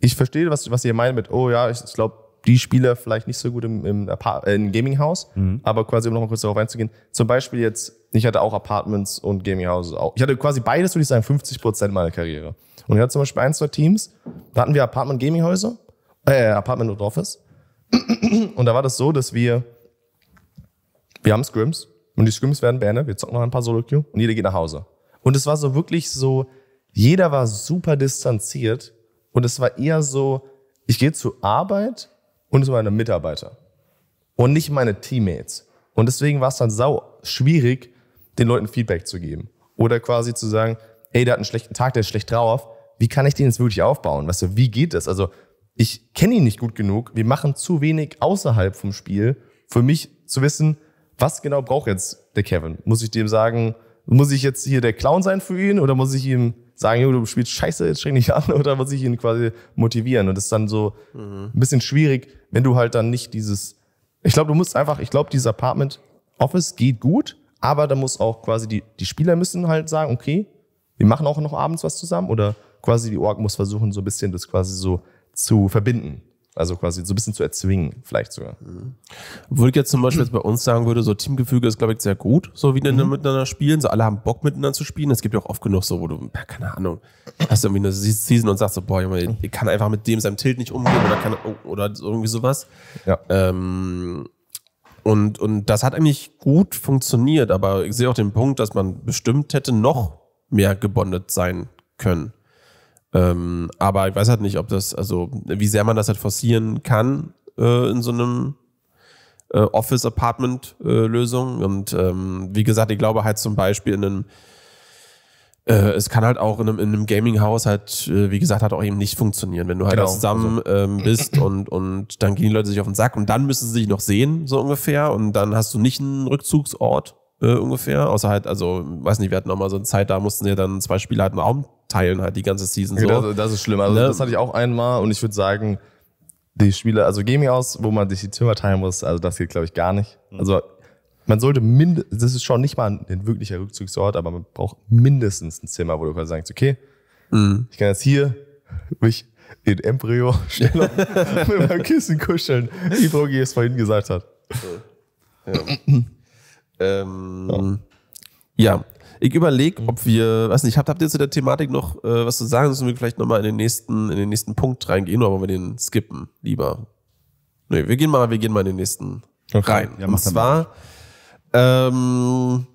ich verstehe, was, was ihr meint mit, oh ja, ich, ich glaube, die Spieler vielleicht nicht so gut im, im, äh, im Gaming-Haus, mhm. aber quasi, um nochmal kurz darauf einzugehen, zum Beispiel jetzt, ich hatte auch Apartments und Gaming-Houses auch. Ich hatte quasi beides, würde ich sagen, 50 Prozent meiner Karriere. Und ich hatte zum Beispiel ein, zwei Teams, da hatten wir Apartment-Gaming-Häuser, äh, Apartment und Office. Und da war das so, dass wir, wir haben Scrims und die Scrims werden beendet, wir zocken noch ein paar Solo-Queue und jeder geht nach Hause. Und es war so wirklich so, jeder war super distanziert und es war eher so, ich gehe zur Arbeit und meine Mitarbeiter und nicht meine Teammates. Und deswegen war es dann sau schwierig, den Leuten Feedback zu geben oder quasi zu sagen, ey, der hat einen schlechten Tag, der ist schlecht drauf. Wie kann ich den jetzt wirklich aufbauen? Weißt du, wie geht das? Also ich kenne ihn nicht gut genug. Wir machen zu wenig außerhalb vom Spiel, für mich zu wissen, was genau braucht jetzt der Kevin? Muss ich dem sagen, muss ich jetzt hier der Clown sein für ihn oder muss ich ihm sagen, du spielst scheiße, jetzt streng dich an oder muss ich ihn quasi motivieren? Und das ist dann so mhm. ein bisschen schwierig, wenn du halt dann nicht dieses, ich glaube, du musst einfach, ich glaube, dieses Apartment Office geht gut, aber da muss auch quasi die, die Spieler müssen halt sagen, okay, wir machen auch noch abends was zusammen oder quasi die Org muss versuchen, so ein bisschen das quasi so zu verbinden. Also quasi so ein bisschen zu erzwingen, vielleicht sogar. Mhm. Würde ich jetzt zum Beispiel jetzt bei uns sagen würde, so Teamgefüge ist, glaube ich, sehr gut, so wie mhm. miteinander spielen. So alle haben Bock miteinander zu spielen. Es gibt ja auch oft genug so, wo du, keine Ahnung, hast du irgendwie eine Season und sagst so, boah, Junge, ich kann einfach mit dem seinem Tilt nicht umgehen oder, kann, oh, oder irgendwie sowas. Ja. Ähm, und, und das hat eigentlich gut funktioniert, aber ich sehe auch den Punkt, dass man bestimmt hätte noch mehr gebondet sein können. Ähm, aber ich weiß halt nicht, ob das, also wie sehr man das halt forcieren kann äh, in so einem äh, Office-Apartment-Lösung. Und ähm, wie gesagt, ich glaube halt zum Beispiel in einem äh, es kann halt auch in einem, in einem Gaming-Haus halt, äh, wie gesagt, hat auch eben nicht funktionieren. Wenn du halt genau. zusammen also. ähm, bist und, und dann gehen die Leute sich auf den Sack und dann müssen sie sich noch sehen, so ungefähr. Und dann hast du nicht einen Rückzugsort äh, ungefähr. Außer halt, also, weiß nicht, wir hatten auch mal so eine Zeit, da mussten ja dann zwei Spieler halt einen Raum teilen halt die ganze Season. So. Das, das ist schlimm. Also ne? das hatte ich auch einmal und ich würde sagen, die Spiele, also Gaming aus, wo man sich die Zimmer teilen muss, also das geht glaube ich gar nicht. Mhm. Also man sollte mindestens, das ist schon nicht mal ein, wirklicher Rückzugsort, aber man braucht mindestens ein Zimmer, wo du quasi sagst, okay, mhm. ich kann jetzt hier mich in Embryo schneller mit meinem Kissen kuscheln, wie Brogi es vorhin gesagt hat. Ja. ähm, ja. ja. Ich überlege, mhm. ob wir, weiß nicht, habt, habt ihr zu der Thematik noch äh, was zu sagen? Sonst wir vielleicht nochmal in den nächsten, in den nächsten Punkt reingehen, oder wollen wir den skippen lieber? Nee, wir gehen mal, wir gehen mal in den nächsten okay. rein. Ja, Und zwar ähm,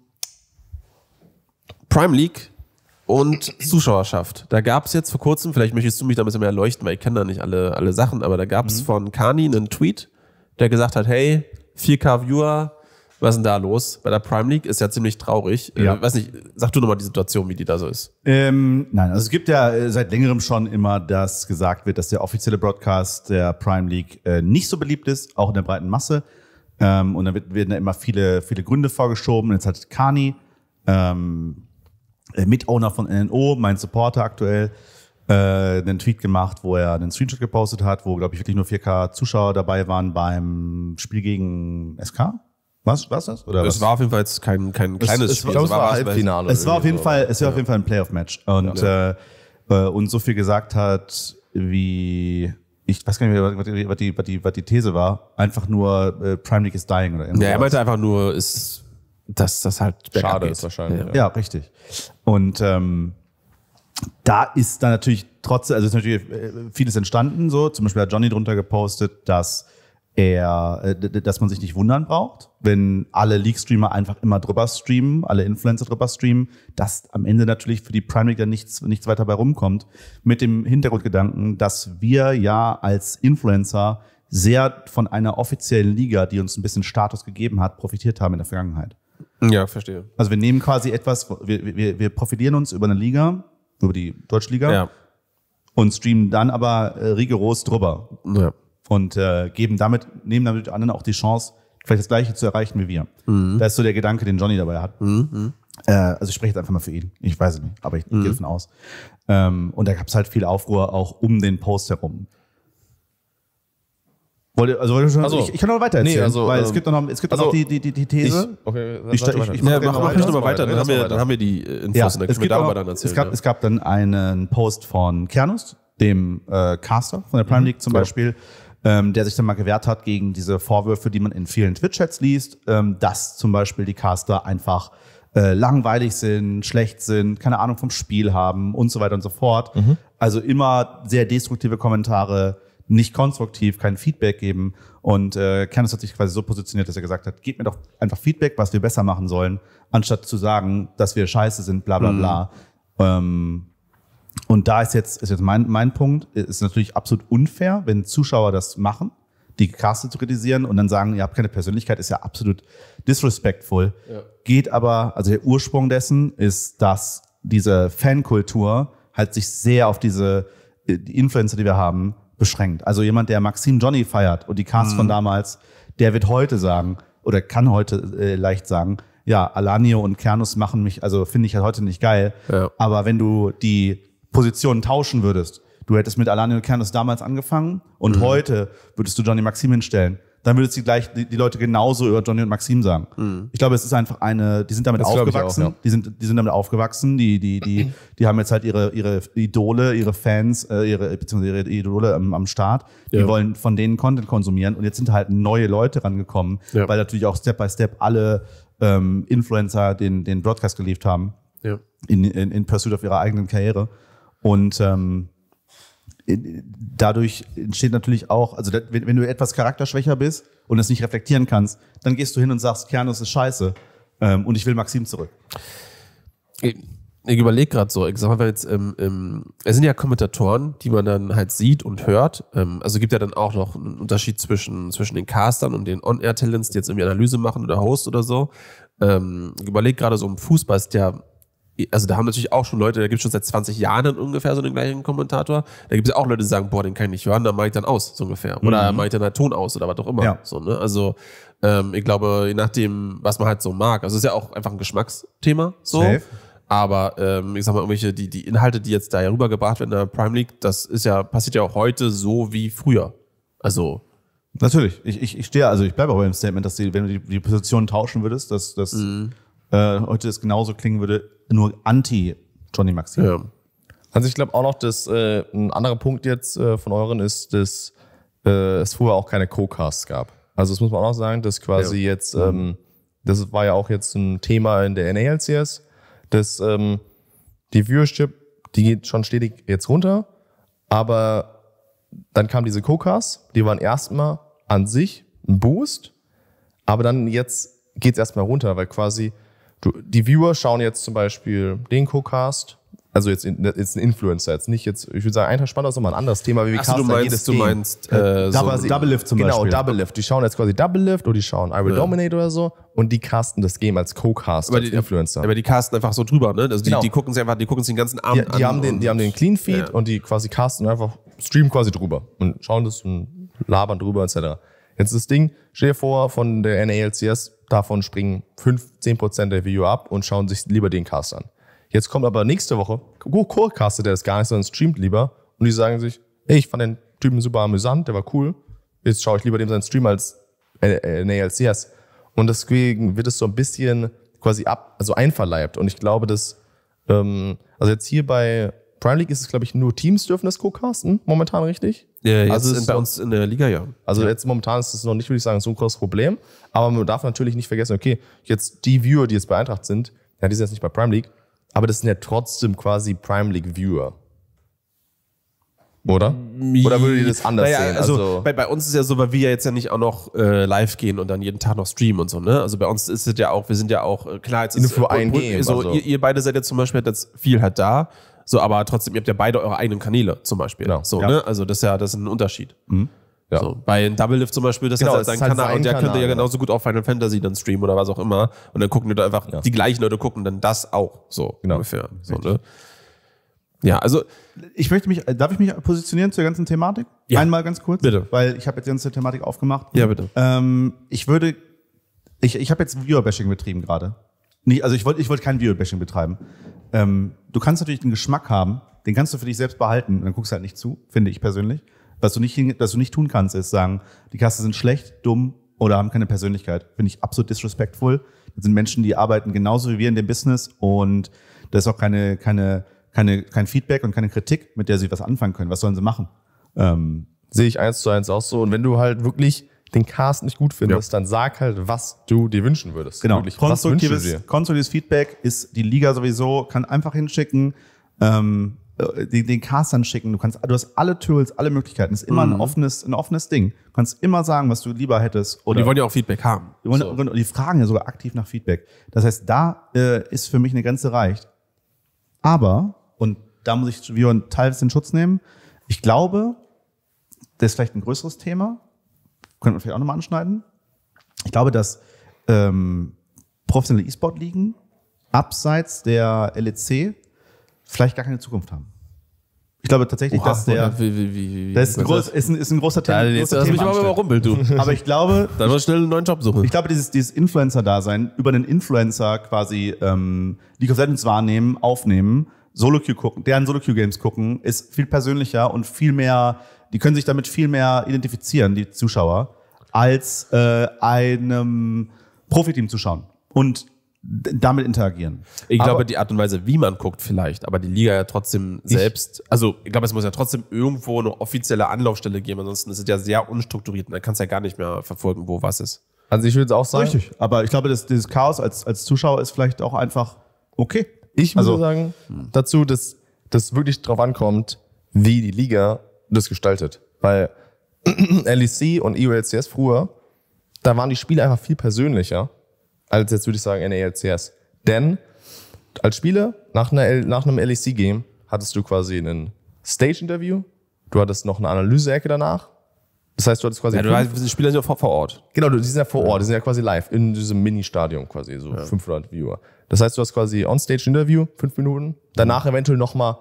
Prime League und Zuschauerschaft. Da gab es jetzt vor kurzem, vielleicht möchtest du mich da ein bisschen mehr erleuchten, weil ich kenne da nicht alle, alle Sachen, aber da gab es mhm. von Kani einen Tweet, der gesagt hat, hey, 4K-Viewer, was ist denn da los? Bei der Prime League ist ja ziemlich traurig. Äh, ja. Äh, weiß nicht, sag du nochmal die Situation, wie die da so ist. Ähm, nein, also es gibt ja äh, seit längerem schon immer, dass gesagt wird, dass der offizielle Broadcast der Prime League äh, nicht so beliebt ist, auch in der breiten Masse. Ähm, und dann werden da immer viele, viele Gründe vorgeschoben. Jetzt hat Kani, ähm, äh, Mitowner von NNO, mein Supporter aktuell, äh, einen Tweet gemacht, wo er einen Screenshot gepostet hat, wo, glaube ich, wirklich nur 4K Zuschauer dabei waren beim Spiel gegen SK. Was was das? Oder es was? war auf jeden Fall jetzt kein, kein kleines es, es, Spiel. es war, war Halbfinale. Es war auf jeden Fall, es war auf jeden Fall ein Playoff-Match. Und, ja. Äh, äh, und so viel gesagt hat, wie ich weiß gar nicht mehr, was die, was die, was die, was die These war. Einfach nur äh, Prime League is dying oder irgendwas. Ja, er meinte einfach nur, ist, dass das halt schade ist wahrscheinlich. Ja. ja, richtig. Und ähm, da ist dann natürlich trotzdem, also ist natürlich äh, vieles entstanden so. Zum Beispiel hat Johnny drunter gepostet, dass er, äh, dass man sich nicht wundern braucht, wenn alle League-Streamer einfach immer drüber streamen, alle Influencer drüber streamen, dass am Ende natürlich für die Prime League dann nichts, nichts weiter bei rumkommt. Mit dem Hintergrundgedanken, dass wir ja als Influencer sehr von einer offiziellen Liga, die uns ein bisschen Status gegeben hat, profitiert haben in der Vergangenheit. Ja, verstehe. Also wir nehmen quasi etwas, wir, wir, wir profitieren uns über eine Liga, über die Deutschliga ja. und streamen dann aber äh, rigoros drüber. Ja und äh, geben damit, nehmen damit anderen auch die Chance, vielleicht das Gleiche zu erreichen wie wir. Mhm. Da ist so der Gedanke, den Johnny dabei hat. Mhm, mhm. Äh, also ich spreche jetzt einfach mal für ihn. Ich weiß es nicht, aber ich, ich mhm. gehe davon aus. Ähm, und da gab es halt viel Aufruhr auch um den Post herum. Wollte, ihr, also, schon, also ich, ich, kann noch weiter erzählen, nee, also, weil ähm, es gibt noch, es gibt also, noch die, die, die, die These. Ich, okay, ich, ich, ich, ich ja, mach, mach nicht nochmal weiter, dann, haben wir, dann haben wir die Infos ja, und dann können wir darüber auch, dann erzählen. Es gab, ja. es gab dann einen Post von Kernus, dem äh, Caster von der Prime mhm. League zum Beispiel, ähm, der sich dann mal gewehrt hat gegen diese Vorwürfe, die man in vielen Twitch-Chats liest, ähm, dass zum Beispiel die Caster einfach äh, langweilig sind, schlecht sind, keine Ahnung vom Spiel haben und so weiter und so fort. Mhm. Also immer sehr destruktive Kommentare, nicht konstruktiv, kein Feedback geben. Und äh, Kernes hat sich quasi so positioniert, dass er gesagt hat, gebt mir doch einfach Feedback, was wir besser machen sollen, anstatt zu sagen, dass wir scheiße sind, bla bla mhm. bla. Mhm. Ähm, und da ist jetzt, ist jetzt mein, mein Punkt, ist natürlich absolut unfair, wenn Zuschauer das machen, die Caster zu kritisieren und dann sagen, ihr habt keine Persönlichkeit, ist ja absolut disrespectful. Ja. Geht aber, also der Ursprung dessen ist, dass diese Fankultur halt sich sehr auf diese äh, die Influencer, die wir haben, beschränkt. Also jemand, der Maxim Johnny feiert und die Cast mhm. von damals, der wird heute sagen, oder kann heute äh, leicht sagen, ja, Alanio und Kernus machen mich, also finde ich halt heute nicht geil. Ja. Aber wenn du die Positionen tauschen würdest, du hättest mit Alanio Kernes damals angefangen und mhm. heute würdest du Johnny Maxim hinstellen, dann würdest du gleich die, die Leute genauso über Johnny und Maxim sagen. Mhm. Ich glaube, es ist einfach eine, die sind damit das aufgewachsen, auch, ja. die sind, die sind damit aufgewachsen, die, die, die, die haben jetzt halt ihre, ihre Idole, ihre Fans, äh, ihre, beziehungsweise ihre Idole am, am Start. Die wollen von denen Content konsumieren und jetzt sind halt neue Leute rangekommen, ja. weil natürlich auch Step by Step alle ähm, Influencer den, den Broadcast geliefert haben. Ja. In, in, in Pursuit of ihrer eigenen Karriere. Und ähm, äh, dadurch entsteht natürlich auch, also wenn, wenn, du etwas charakterschwächer bist und es nicht reflektieren kannst, dann gehst du hin und sagst, Kernus ist scheiße ähm, und ich will Maxim zurück. Ich, ich überlege gerade so, ich sag mal jetzt, ähm, ähm, es sind ja Kommentatoren, die man dann halt sieht und hört. Ähm, also gibt ja dann auch noch einen Unterschied zwischen, zwischen den Castern und den On-Air-Talents, die jetzt irgendwie Analyse machen oder Host oder so. Ähm, ich überlege gerade so, im Fußball ist ja also da haben natürlich auch schon Leute, da gibt es schon seit 20 Jahren ungefähr so den gleichen Kommentator. Da gibt es ja auch Leute, die sagen, boah, den kann ich nicht hören, dann mache ich dann aus, so ungefähr. Oder mhm. mache ich dann halt Ton aus oder was auch immer. Ja. So, ne? Also ähm, ich glaube, je nachdem, was man halt so mag. Also es ist ja auch einfach ein Geschmacksthema. So. Safe. Aber ähm, ich sag mal, irgendwelche, die, die Inhalte, die jetzt da rübergebracht werden in der Prime League, das ist ja, passiert ja auch heute so wie früher. Also Natürlich. Ich, ich, ich stehe, also ich bleibe auch beim Statement, dass die, wenn du die, die Position tauschen würdest, dass, dass mhm. äh, heute das genauso klingen würde, nur anti-Johnny Maxim. Ja. Also ich glaube auch noch, dass äh, ein anderer Punkt jetzt äh, von euren ist, dass äh, es früher auch keine Co-Casts gab. Also das muss man auch noch sagen, dass quasi ja. jetzt, ähm, das war ja auch jetzt ein Thema in der NALCS, dass ähm, die Viewership, die geht schon stetig jetzt runter, aber dann kamen diese Co-Casts, die waren erstmal an sich ein Boost, aber dann jetzt geht es erstmal runter, weil quasi du, die Viewer schauen jetzt zum Beispiel den Co-Cast, also jetzt, jetzt ein Influencer, jetzt nicht jetzt, ich würde sagen, ein Tag spannender ist nochmal ein anderes Thema, wie wir Ach, du meinst, du meinst äh, äh, Double, so Double Lift zum genau, Beispiel. Genau, Double Lift. Die schauen jetzt quasi Double Lift oder die schauen I Will ja. Dominate oder so und die casten das Game als Co-Cast, als die, Influencer. Aber die casten einfach so drüber, ne? Also genau. die, die gucken sich einfach, die gucken sich den ganzen Abend die, die an. Haben den, die haben den Clean Feed ja. und die quasi casten einfach, streamen quasi drüber und schauen das und labern drüber etc. Jetzt das Ding, stell dir vor, von der NALCS davon springen 5, 10% der Viewer ab und schauen sich lieber den Cast an. Jetzt kommt aber nächste Woche, Core castet der das gar nicht, sondern streamt lieber und die sagen sich, hey, ich fand den Typen super amüsant, der war cool, jetzt schaue ich lieber dem seinen Stream als äh, äh, ALCS. Und deswegen wird es so ein bisschen quasi ab, also einverleibt. Und ich glaube, dass, ähm, also jetzt hier bei Prime League ist es, glaube ich, nur Teams dürfen das co-casten, momentan richtig. Äh, ja, also ist bei uns in der Liga, ja. Also ja. jetzt momentan ist es noch nicht, würde ich sagen, so ein großes Problem. Aber man darf natürlich nicht vergessen, okay, jetzt die Viewer, die jetzt bei Eintracht sind, ja, die sind jetzt nicht bei Prime League, aber das sind ja trotzdem quasi Prime League Viewer. Oder? Oder würdet ihr das anders naja, sehen? Also, also bei, bei, uns ist ja so, weil wir ja jetzt ja nicht auch noch äh, live gehen und dann jeden Tag noch streamen und so, ne? Also bei uns ist es ja auch, wir sind ja auch, äh, klar, jetzt ist, es. In ist, äh, so, also. ihr, ihr beide seid jetzt zum Beispiel jetzt viel halt da, so, aber trotzdem, ihr habt ja beide eure eigenen Kanäle zum Beispiel. Genau. So, ja. ne? Also das ist ja das ist ein Unterschied. Mhm. Ja. So, bei Double Lift zum Beispiel, das genau, hat halt seinen halt Kanal und der könnte ja genauso gut auch Final Fantasy dann streamen oder was auch immer. Und dann gucken die da einfach, ja. die gleichen Leute gucken dann das auch. So genau. ungefähr. So, ne? Ja, also. Ich möchte mich, darf ich mich positionieren zur ganzen Thematik? Ja. Einmal ganz kurz. Bitte. Weil ich habe jetzt die ganze Thematik aufgemacht. Ja, bitte. Ähm, ich würde, ich, ich habe jetzt Viewerbashing betrieben gerade nicht, also ich wollte ich wollt kein Videobashing betreiben. Ähm, du kannst natürlich den Geschmack haben, den kannst du für dich selbst behalten und dann guckst du halt nicht zu, finde ich persönlich. Was du nicht, hin, was du nicht tun kannst, ist sagen, die Kassen sind schlecht, dumm oder haben keine Persönlichkeit. Finde ich absolut disrespectful. Das sind Menschen, die arbeiten genauso wie wir in dem Business und da ist auch keine, keine, keine, kein Feedback und keine Kritik, mit der sie was anfangen können. Was sollen sie machen? Ähm, Sehe ich eins zu eins auch so. Und wenn du halt wirklich den Cast nicht gut findest, ja. dann sag halt, was du dir wünschen würdest. Genau. Wirklich, konstruktives, konstruktives Feedback ist die Liga sowieso, kann einfach hinschicken, ähm, äh, den, den Cast dann schicken. Du kannst, du hast alle Tools, alle Möglichkeiten. Ist immer mhm. ein offenes, ein offenes Ding. Du kannst immer sagen, was du lieber hättest. Oder und die wollen ja auch Feedback haben. Die, wollen, so. und die fragen ja sogar aktiv nach Feedback. Das heißt, da äh, ist für mich eine Grenze reicht. Aber, und da muss ich Vion teilweise den Schutz nehmen, ich glaube, das ist vielleicht ein größeres Thema, können wir vielleicht auch nochmal anschneiden. Ich glaube, dass ähm, professionelle E-Sport-Ligen abseits der LEC vielleicht gar keine Zukunft haben. Ich glaube tatsächlich, Oha, dass der. Wie, wie, wie, das ist ein, groß, ist, ein, ist ein großer Thema. lass mich mal rumpeln, du. Aber ich glaube. Dann mal schnell einen neuen Job suchen. Ich glaube, dieses, dieses Influencer-Dasein, über einen Influencer quasi ähm, League of Legends wahrnehmen, aufnehmen, Solo-Queue gucken, deren solo q games gucken, ist viel persönlicher und viel mehr die können sich damit viel mehr identifizieren, die Zuschauer, als äh, einem Profiteam zuschauen und damit interagieren. Ich aber glaube, die Art und Weise, wie man guckt, vielleicht, aber die Liga ja trotzdem selbst, also ich glaube, es muss ja trotzdem irgendwo eine offizielle Anlaufstelle geben, ansonsten ist es ja sehr unstrukturiert und dann kannst du ja gar nicht mehr verfolgen, wo was ist. Also ich würde es auch sagen. Richtig, aber ich glaube, dass dieses Chaos als, als Zuschauer ist vielleicht auch einfach okay. Ich muss also, sagen dazu, dass das wirklich drauf ankommt, wie die Liga das gestaltet. Weil LEC e und EULCS früher, da waren die Spiele einfach viel persönlicher als jetzt, würde ich sagen, NALCS. E Denn als Spieler nach, nach einem LEC-Game hattest du quasi ein Stage-Interview, du hattest noch eine Analyse-Ecke danach. Das heißt, du hattest quasi. Ja, du weißt, die Spieler sind ja vor, vor, Ort. Genau, die sind ja vor Ort, die sind ja quasi live in diesem Mini-Stadion quasi, so ja. 500 Viewer. Das heißt, du hast quasi On-Stage-Interview, fünf Minuten, danach eventuell nochmal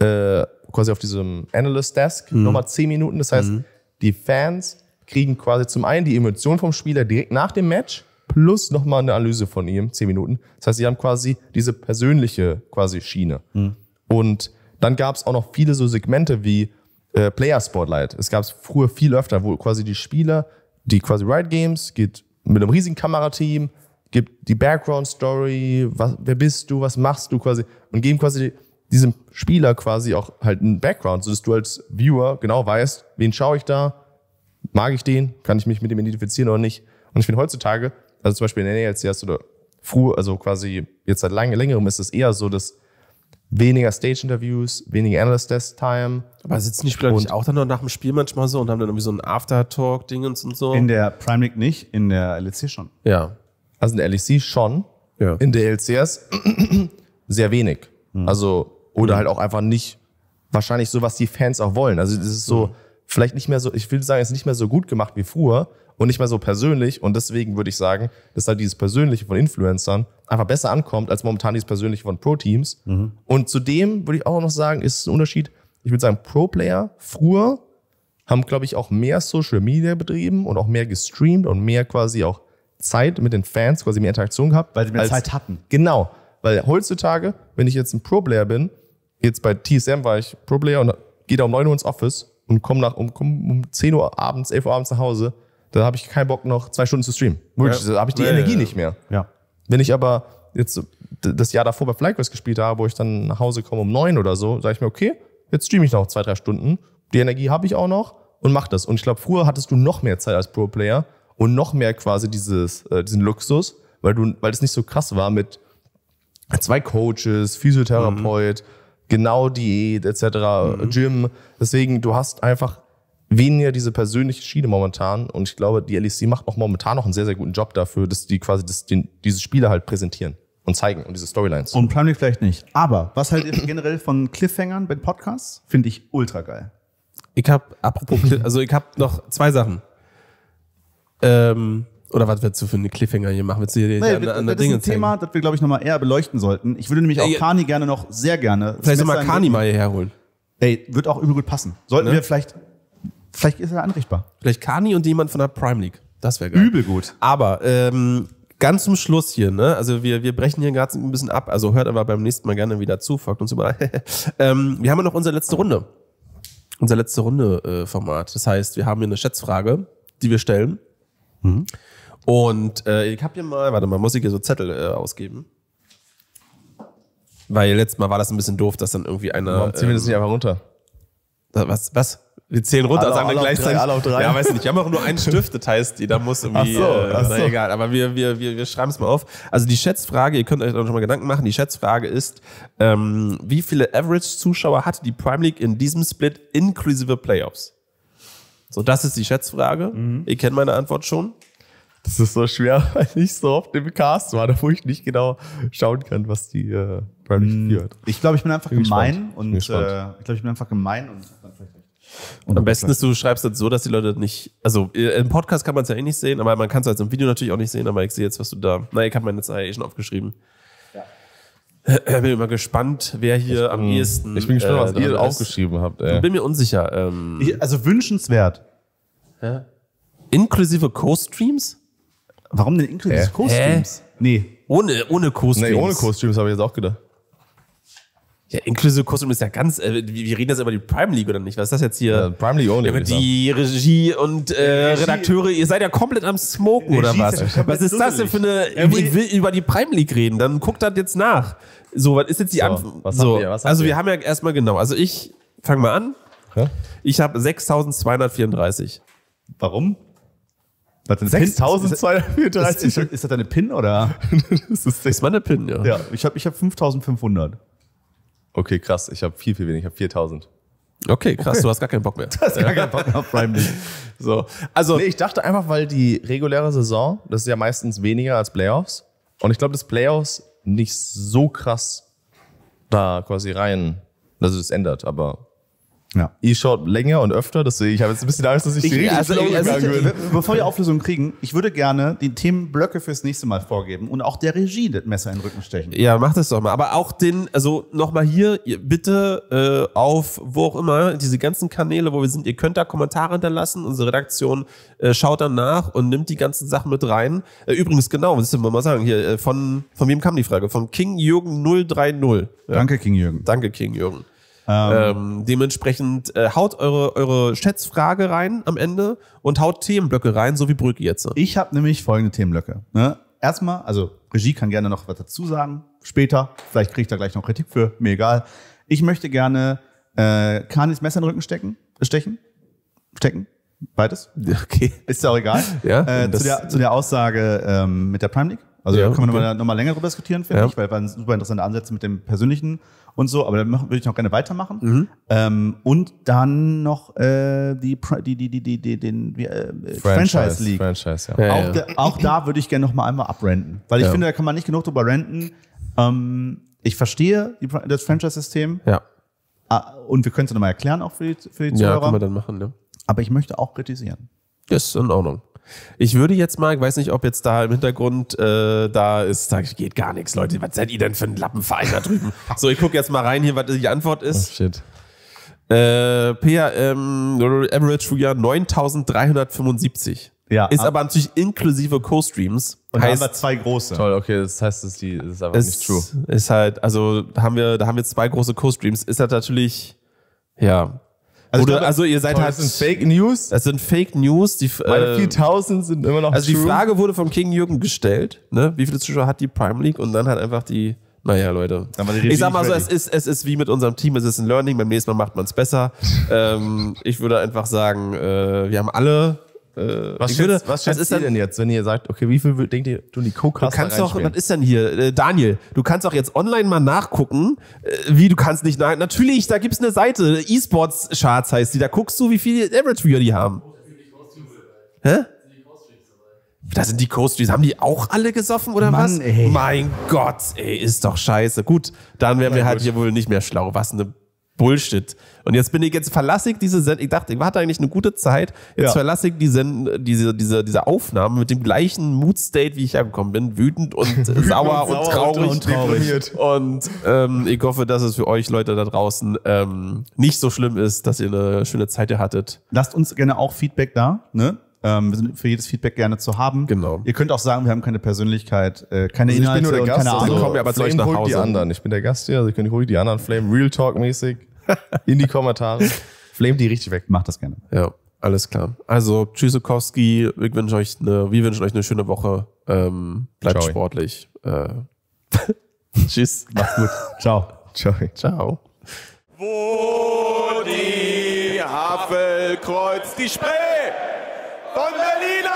äh, quasi auf diesem Analyst Desk mhm. nochmal 10 Minuten. Das heißt, mhm. die Fans kriegen quasi zum einen die Emotion vom Spieler direkt nach dem Match plus nochmal eine Analyse von ihm, 10 Minuten. Das heißt, sie haben quasi diese persönliche quasi Schiene. Mhm. Und dann gab es auch noch viele so Segmente wie äh, Player Spotlight. Es gab es früher viel öfter, wo quasi die Spieler, die quasi Ride Games, geht mit einem riesigen Kamerateam, gibt die Background Story, was, wer bist du, was machst du quasi und geben quasi die, diesem Spieler quasi auch halt einen Background, sodass du als Viewer genau weißt, wen schaue ich da, mag ich den, kann ich mich mit dem identifizieren oder nicht. Und ich finde heutzutage, also zum Beispiel in der NLCS e oder früher, also quasi jetzt seit lange, längerem ist es eher so, dass weniger Stage-Interviews, weniger Analyst-Test-Time. Aber sitzen die Spieler nicht auch dann nur nach dem Spiel manchmal so und haben dann irgendwie so ein After-Talk-Dingens und so? In der Prime League nicht, in der LEC schon. Ja. Also in der LEC schon. Ja. In der LCS sehr wenig. Mhm. Also oder mhm. halt auch einfach nicht wahrscheinlich so, was die Fans auch wollen. Also das ist so, mhm. vielleicht nicht mehr so, ich will sagen, es ist nicht mehr so gut gemacht wie früher und nicht mehr so persönlich. Und deswegen würde ich sagen, dass halt dieses Persönliche von Influencern einfach besser ankommt, als momentan dieses Persönliche von Pro-Teams. Mhm. Und zudem würde ich auch noch sagen, ist ein Unterschied. Ich würde sagen, Pro-Player früher haben, glaube ich, auch mehr Social Media betrieben und auch mehr gestreamt und mehr quasi auch Zeit mit den Fans, quasi mehr Interaktion gehabt. Weil sie mehr als, Zeit hatten. Genau. Weil heutzutage, wenn ich jetzt ein Pro-Player bin, jetzt bei TSM war ich Pro Player und gehe da um 9 Uhr ins Office und komme nach um, komm um 10 Uhr abends, 11 Uhr abends nach Hause, da habe ich keinen Bock noch zwei Stunden zu streamen. Wirklich, ja. da habe ich die ja, Energie ja, nicht mehr. Ja. Wenn ich aber jetzt das Jahr davor bei FlyQuest gespielt habe, wo ich dann nach Hause komme um 9 oder so, sage ich mir, okay, jetzt streame ich noch zwei, drei Stunden, die Energie habe ich auch noch und mach das. Und ich glaube, früher hattest du noch mehr Zeit als Pro-Player und noch mehr quasi dieses, äh, diesen Luxus, weil du, weil es nicht so krass war mit zwei Coaches, Physiotherapeut, mhm genau Diät etc., mhm. Gym. Deswegen, du hast einfach weniger diese persönliche Schiene momentan. Und ich glaube, die LEC macht auch momentan noch einen sehr, sehr guten Job dafür, dass die quasi das, den, diese Spiele halt präsentieren und zeigen und diese Storylines. Und Primary vielleicht nicht. Aber was halt generell von Cliffhangern bei Podcasts, finde ich ultra geil. Ich habe, apropos, also ich habe noch zwei Sachen. Ähm, oder was willst du für eine Cliffhanger hier machen? Willst du hier naja, an, an das ist ein Thema, zeigen? das wir, glaube ich, nochmal eher beleuchten sollten. Ich würde nämlich auch ja, Kani gerne noch sehr gerne. Vielleicht soll mal Kani mal hierher holen. Ey, wird auch übel gut passen. Sollten ne? wir vielleicht. Vielleicht ist er anrichtbar. Vielleicht Kani und jemand von der Prime League. Das wäre geil. Übel gut. Aber ähm, ganz zum Schluss hier, ne? Also wir, wir brechen hier gerade ein bisschen ab. Also hört aber beim nächsten Mal gerne wieder zu, folgt uns überall. ähm, wir haben ja noch unsere letzte Runde. Unser letzte Runde-Format. Äh, das heißt, wir haben hier eine Schätzfrage, die wir stellen. Mhm. Und äh, ich habe hier mal, warte mal, muss ich hier so Zettel äh, ausgeben? Weil letztes Mal war das ein bisschen doof, dass dann irgendwie einer. Warum ziehen wir das nicht ähm, einfach runter? Was? Was? Wir zählen runter, alle, sagen alle wir gleichzeitig. Drei, alle auf drei. Ja, weiß nicht. Wir haben auch nur einen Stift, das heißt, da muss irgendwie. Ach so, äh, ach so. egal, aber wir, wir, wir, wir schreiben es mal auf. Also die Schätzfrage, ihr könnt euch da schon mal Gedanken machen. Die Schätzfrage ist, ähm, wie viele Average-Zuschauer hatte die Prime League in diesem Split inklusive Playoffs? So, das ist die Schätzfrage. Mhm. Ihr kennt meine Antwort schon. Das ist so schwer, weil ich so oft im Cast war, da wo ich nicht genau schauen kann, was die äh, Bradley mm, hm, hat. Ich glaube, äh, ich bin einfach gemein und äh, ich glaube, ich bin einfach gemein und und am besten ist, du schreibst das so, dass die Leute nicht. Also äh, im Podcast kann man es ja eh nicht sehen, aber man kann es jetzt halt im Video natürlich auch nicht sehen, aber ich sehe jetzt, was du da. Naja, ich habe meine Zahl eh schon aufgeschrieben. Ja. Ich äh, bin immer gespannt, wer hier ich am bin, ehesten. Ich bin gespannt, was ihr ihr aufgeschrieben habt. Ich Bin mir unsicher. Ähm, also wünschenswert. Hä? Inklusive Co-Streams? Warum denn inklusive Hä? Kostüms? Hä? Nee. Ohne, ohne Kostüms. Nee, ohne Kostüms habe ich jetzt auch gedacht. Ja, inklusive Kostüm ist ja ganz. Äh, wir reden jetzt über die Prime League oder nicht? Was ist das jetzt hier? Ja, Prime League ohne. Ja, die Regie und äh, Regie. Redakteure, ihr seid ja komplett am Smoken Regie oder was? Ist was ist das denn für eine? Ich will über die Prime League reden. Dann guckt das jetzt nach. So, was ist jetzt die so, Antwort? So. Wir, also wir? wir haben ja erstmal genau. Also ich fange mal an. Ja? Ich habe 6.234. Warum? Was denn? 6234? Ist, ist, ist, das deine PIN oder? das ist, ist meine PIN, ja. Ja, ich habe ich hab 5500. Okay, krass. Ich habe viel, viel weniger. Ich habe 4000. Okay, krass. Okay. Du hast gar keinen Bock mehr. Du hast gar keinen Bock mehr auf Prime League. so. Also, nee, ich dachte einfach, weil die reguläre Saison, das ist ja meistens weniger als Playoffs. Und ich glaube, dass Playoffs nicht so krass da quasi rein, dass es ändert. Aber ja. Ihr schaut länger und öfter, deswegen, ich habe jetzt ein bisschen Angst, dass ich, ich die also, also, also würde. Bevor wir Auflösung kriegen, ich würde gerne die Themenblöcke fürs nächste Mal vorgeben und auch der Regie das Messer in den Rücken stechen. Ja, mach das doch mal. Aber auch den, also nochmal hier, bitte äh, auf wo auch immer, diese ganzen Kanäle, wo wir sind, ihr könnt da Kommentare hinterlassen. Unsere Redaktion äh, schaut dann nach und nimmt die ganzen Sachen mit rein. Äh, übrigens, genau, das muss mal sagen, hier, äh, von, von wem kam die Frage? Von King Jürgen 030. Ja. Danke, King Jürgen. Danke, King Jürgen. Ähm. ähm. dementsprechend äh, haut eure, eure Schätzfrage rein am Ende und haut Themenblöcke rein, so wie Brügge jetzt. Ich habe nämlich folgende Themenblöcke. Ne? Erstmal, also Regie kann gerne noch was dazu sagen, später. Vielleicht kriege ich da gleich noch Kritik für, mir egal. Ich möchte gerne äh, Kanis Messer in den Rücken stecken, stechen, stecken, beides. Okay. Ist ja auch egal. Ja, äh, zu, der, zu der Aussage ähm, mit der Prime League. Also ja, da können wir okay. nochmal länger drüber diskutieren, finde ja. ich, weil waren super interessante Ansätze mit dem Persönlichen und so, aber da würde ich noch gerne weitermachen. Mhm. Ähm, und dann noch äh, die, die, die, die, die, die, den wie, äh, Franchise, Franchise League. Franchise, ja. ja auch, ja. auch da würde ich gerne nochmal einmal abrenten, weil ich finde, da kann man nicht genug drüber renten. Ähm, ich verstehe die, das Franchise-System. Ja. Ah, und wir können es nochmal erklären, auch für die, für die Zuhörer. Ja, können wir dann machen, ne? Aber ich möchte auch kritisieren. Das ist in Ordnung. Ich würde jetzt mal, ich weiß nicht, ob jetzt da im Hintergrund äh, da ist, da geht gar nichts, Leute. Was seid ihr denn für ein Lappenverein da drüben? so, ich gucke jetzt mal rein hier, was die Antwort ist. Oh, shit. Äh, PRM Average Reader 9375. Ja, ist ab aber natürlich inklusive Co-Streams. Und heißt, da haben wir zwei große. Toll, okay, das heißt, das ist, die, das ist einfach ist, nicht true. Ist halt, also haben wir, da haben wir zwei große Co-Streams. Ist halt natürlich, ja, also, Oder, glaube, also ihr seid halt. Das sind Fake News. Das sind Fake News. Die, äh, Meine 4000 sind immer noch Also true. die Frage wurde vom King Jürgen gestellt, ne? wie viele Zuschauer hat die Prime League? Und dann hat einfach die naja, Leute. Ich sag mal so, es ist, es ist wie mit unserem Team, es ist ein Learning, beim nächsten Mal macht man es besser. ähm, ich würde einfach sagen, äh, wir haben alle äh, was, würde, was, was ist ihr denn jetzt, wenn ihr sagt, okay, wie viel denkt ihr, du in die Coke Du kannst doch, was ist denn hier? Äh, Daniel, du kannst doch jetzt online mal nachgucken, äh, wie du kannst nicht nach. Natürlich, da gibt es eine Seite, E-Sports Charts heißt die, da guckst du, wie viele Average Viewer die haben. Hä? Da sind die Coast Haben die auch alle gesoffen oder Mann, was? Ey. Mein Gott, ey, ist doch scheiße. Gut, dann wären wir halt hier wohl nicht mehr schlau. Was eine Bullshit. Und jetzt bin ich, jetzt verlasse ich diese Send Ich dachte, ich hatte eigentlich eine gute Zeit. Jetzt ja. verlasse ich die Send diese, diese, diese Aufnahme mit dem gleichen Mood-State, wie ich hergekommen bin. Wütend und sauer und, und, traurig. Und, traurig. und ähm, ich hoffe, dass es für euch Leute da draußen ähm, nicht so schlimm ist, dass ihr eine schöne Zeit hier hattet. Lasst uns gerne auch Feedback da, ne? Ähm, wir sind für jedes Feedback gerne zu haben. Genau. Ihr könnt auch sagen, wir haben keine Persönlichkeit, äh, keine also Inhalte ich bin nur der Gast, keine Ahnung. Also, kommen aber zu euch nach Hause. die anderen. Ich bin der Gast hier, also ich kann ruhig die anderen flamen, Real Talk mäßig. in die Kommentare. Flame die richtig weg. Macht das gerne. Ja, alles klar. Also, Tschüssikowski, wir wünschen euch eine, wir wünschen euch eine schöne Woche. Ähm, bleibt Ciao. sportlich. Äh. Tschüss. Macht's gut. Ciao. Ciao. Ciao. Wo die Havel kreuzt die Spree von Berliner.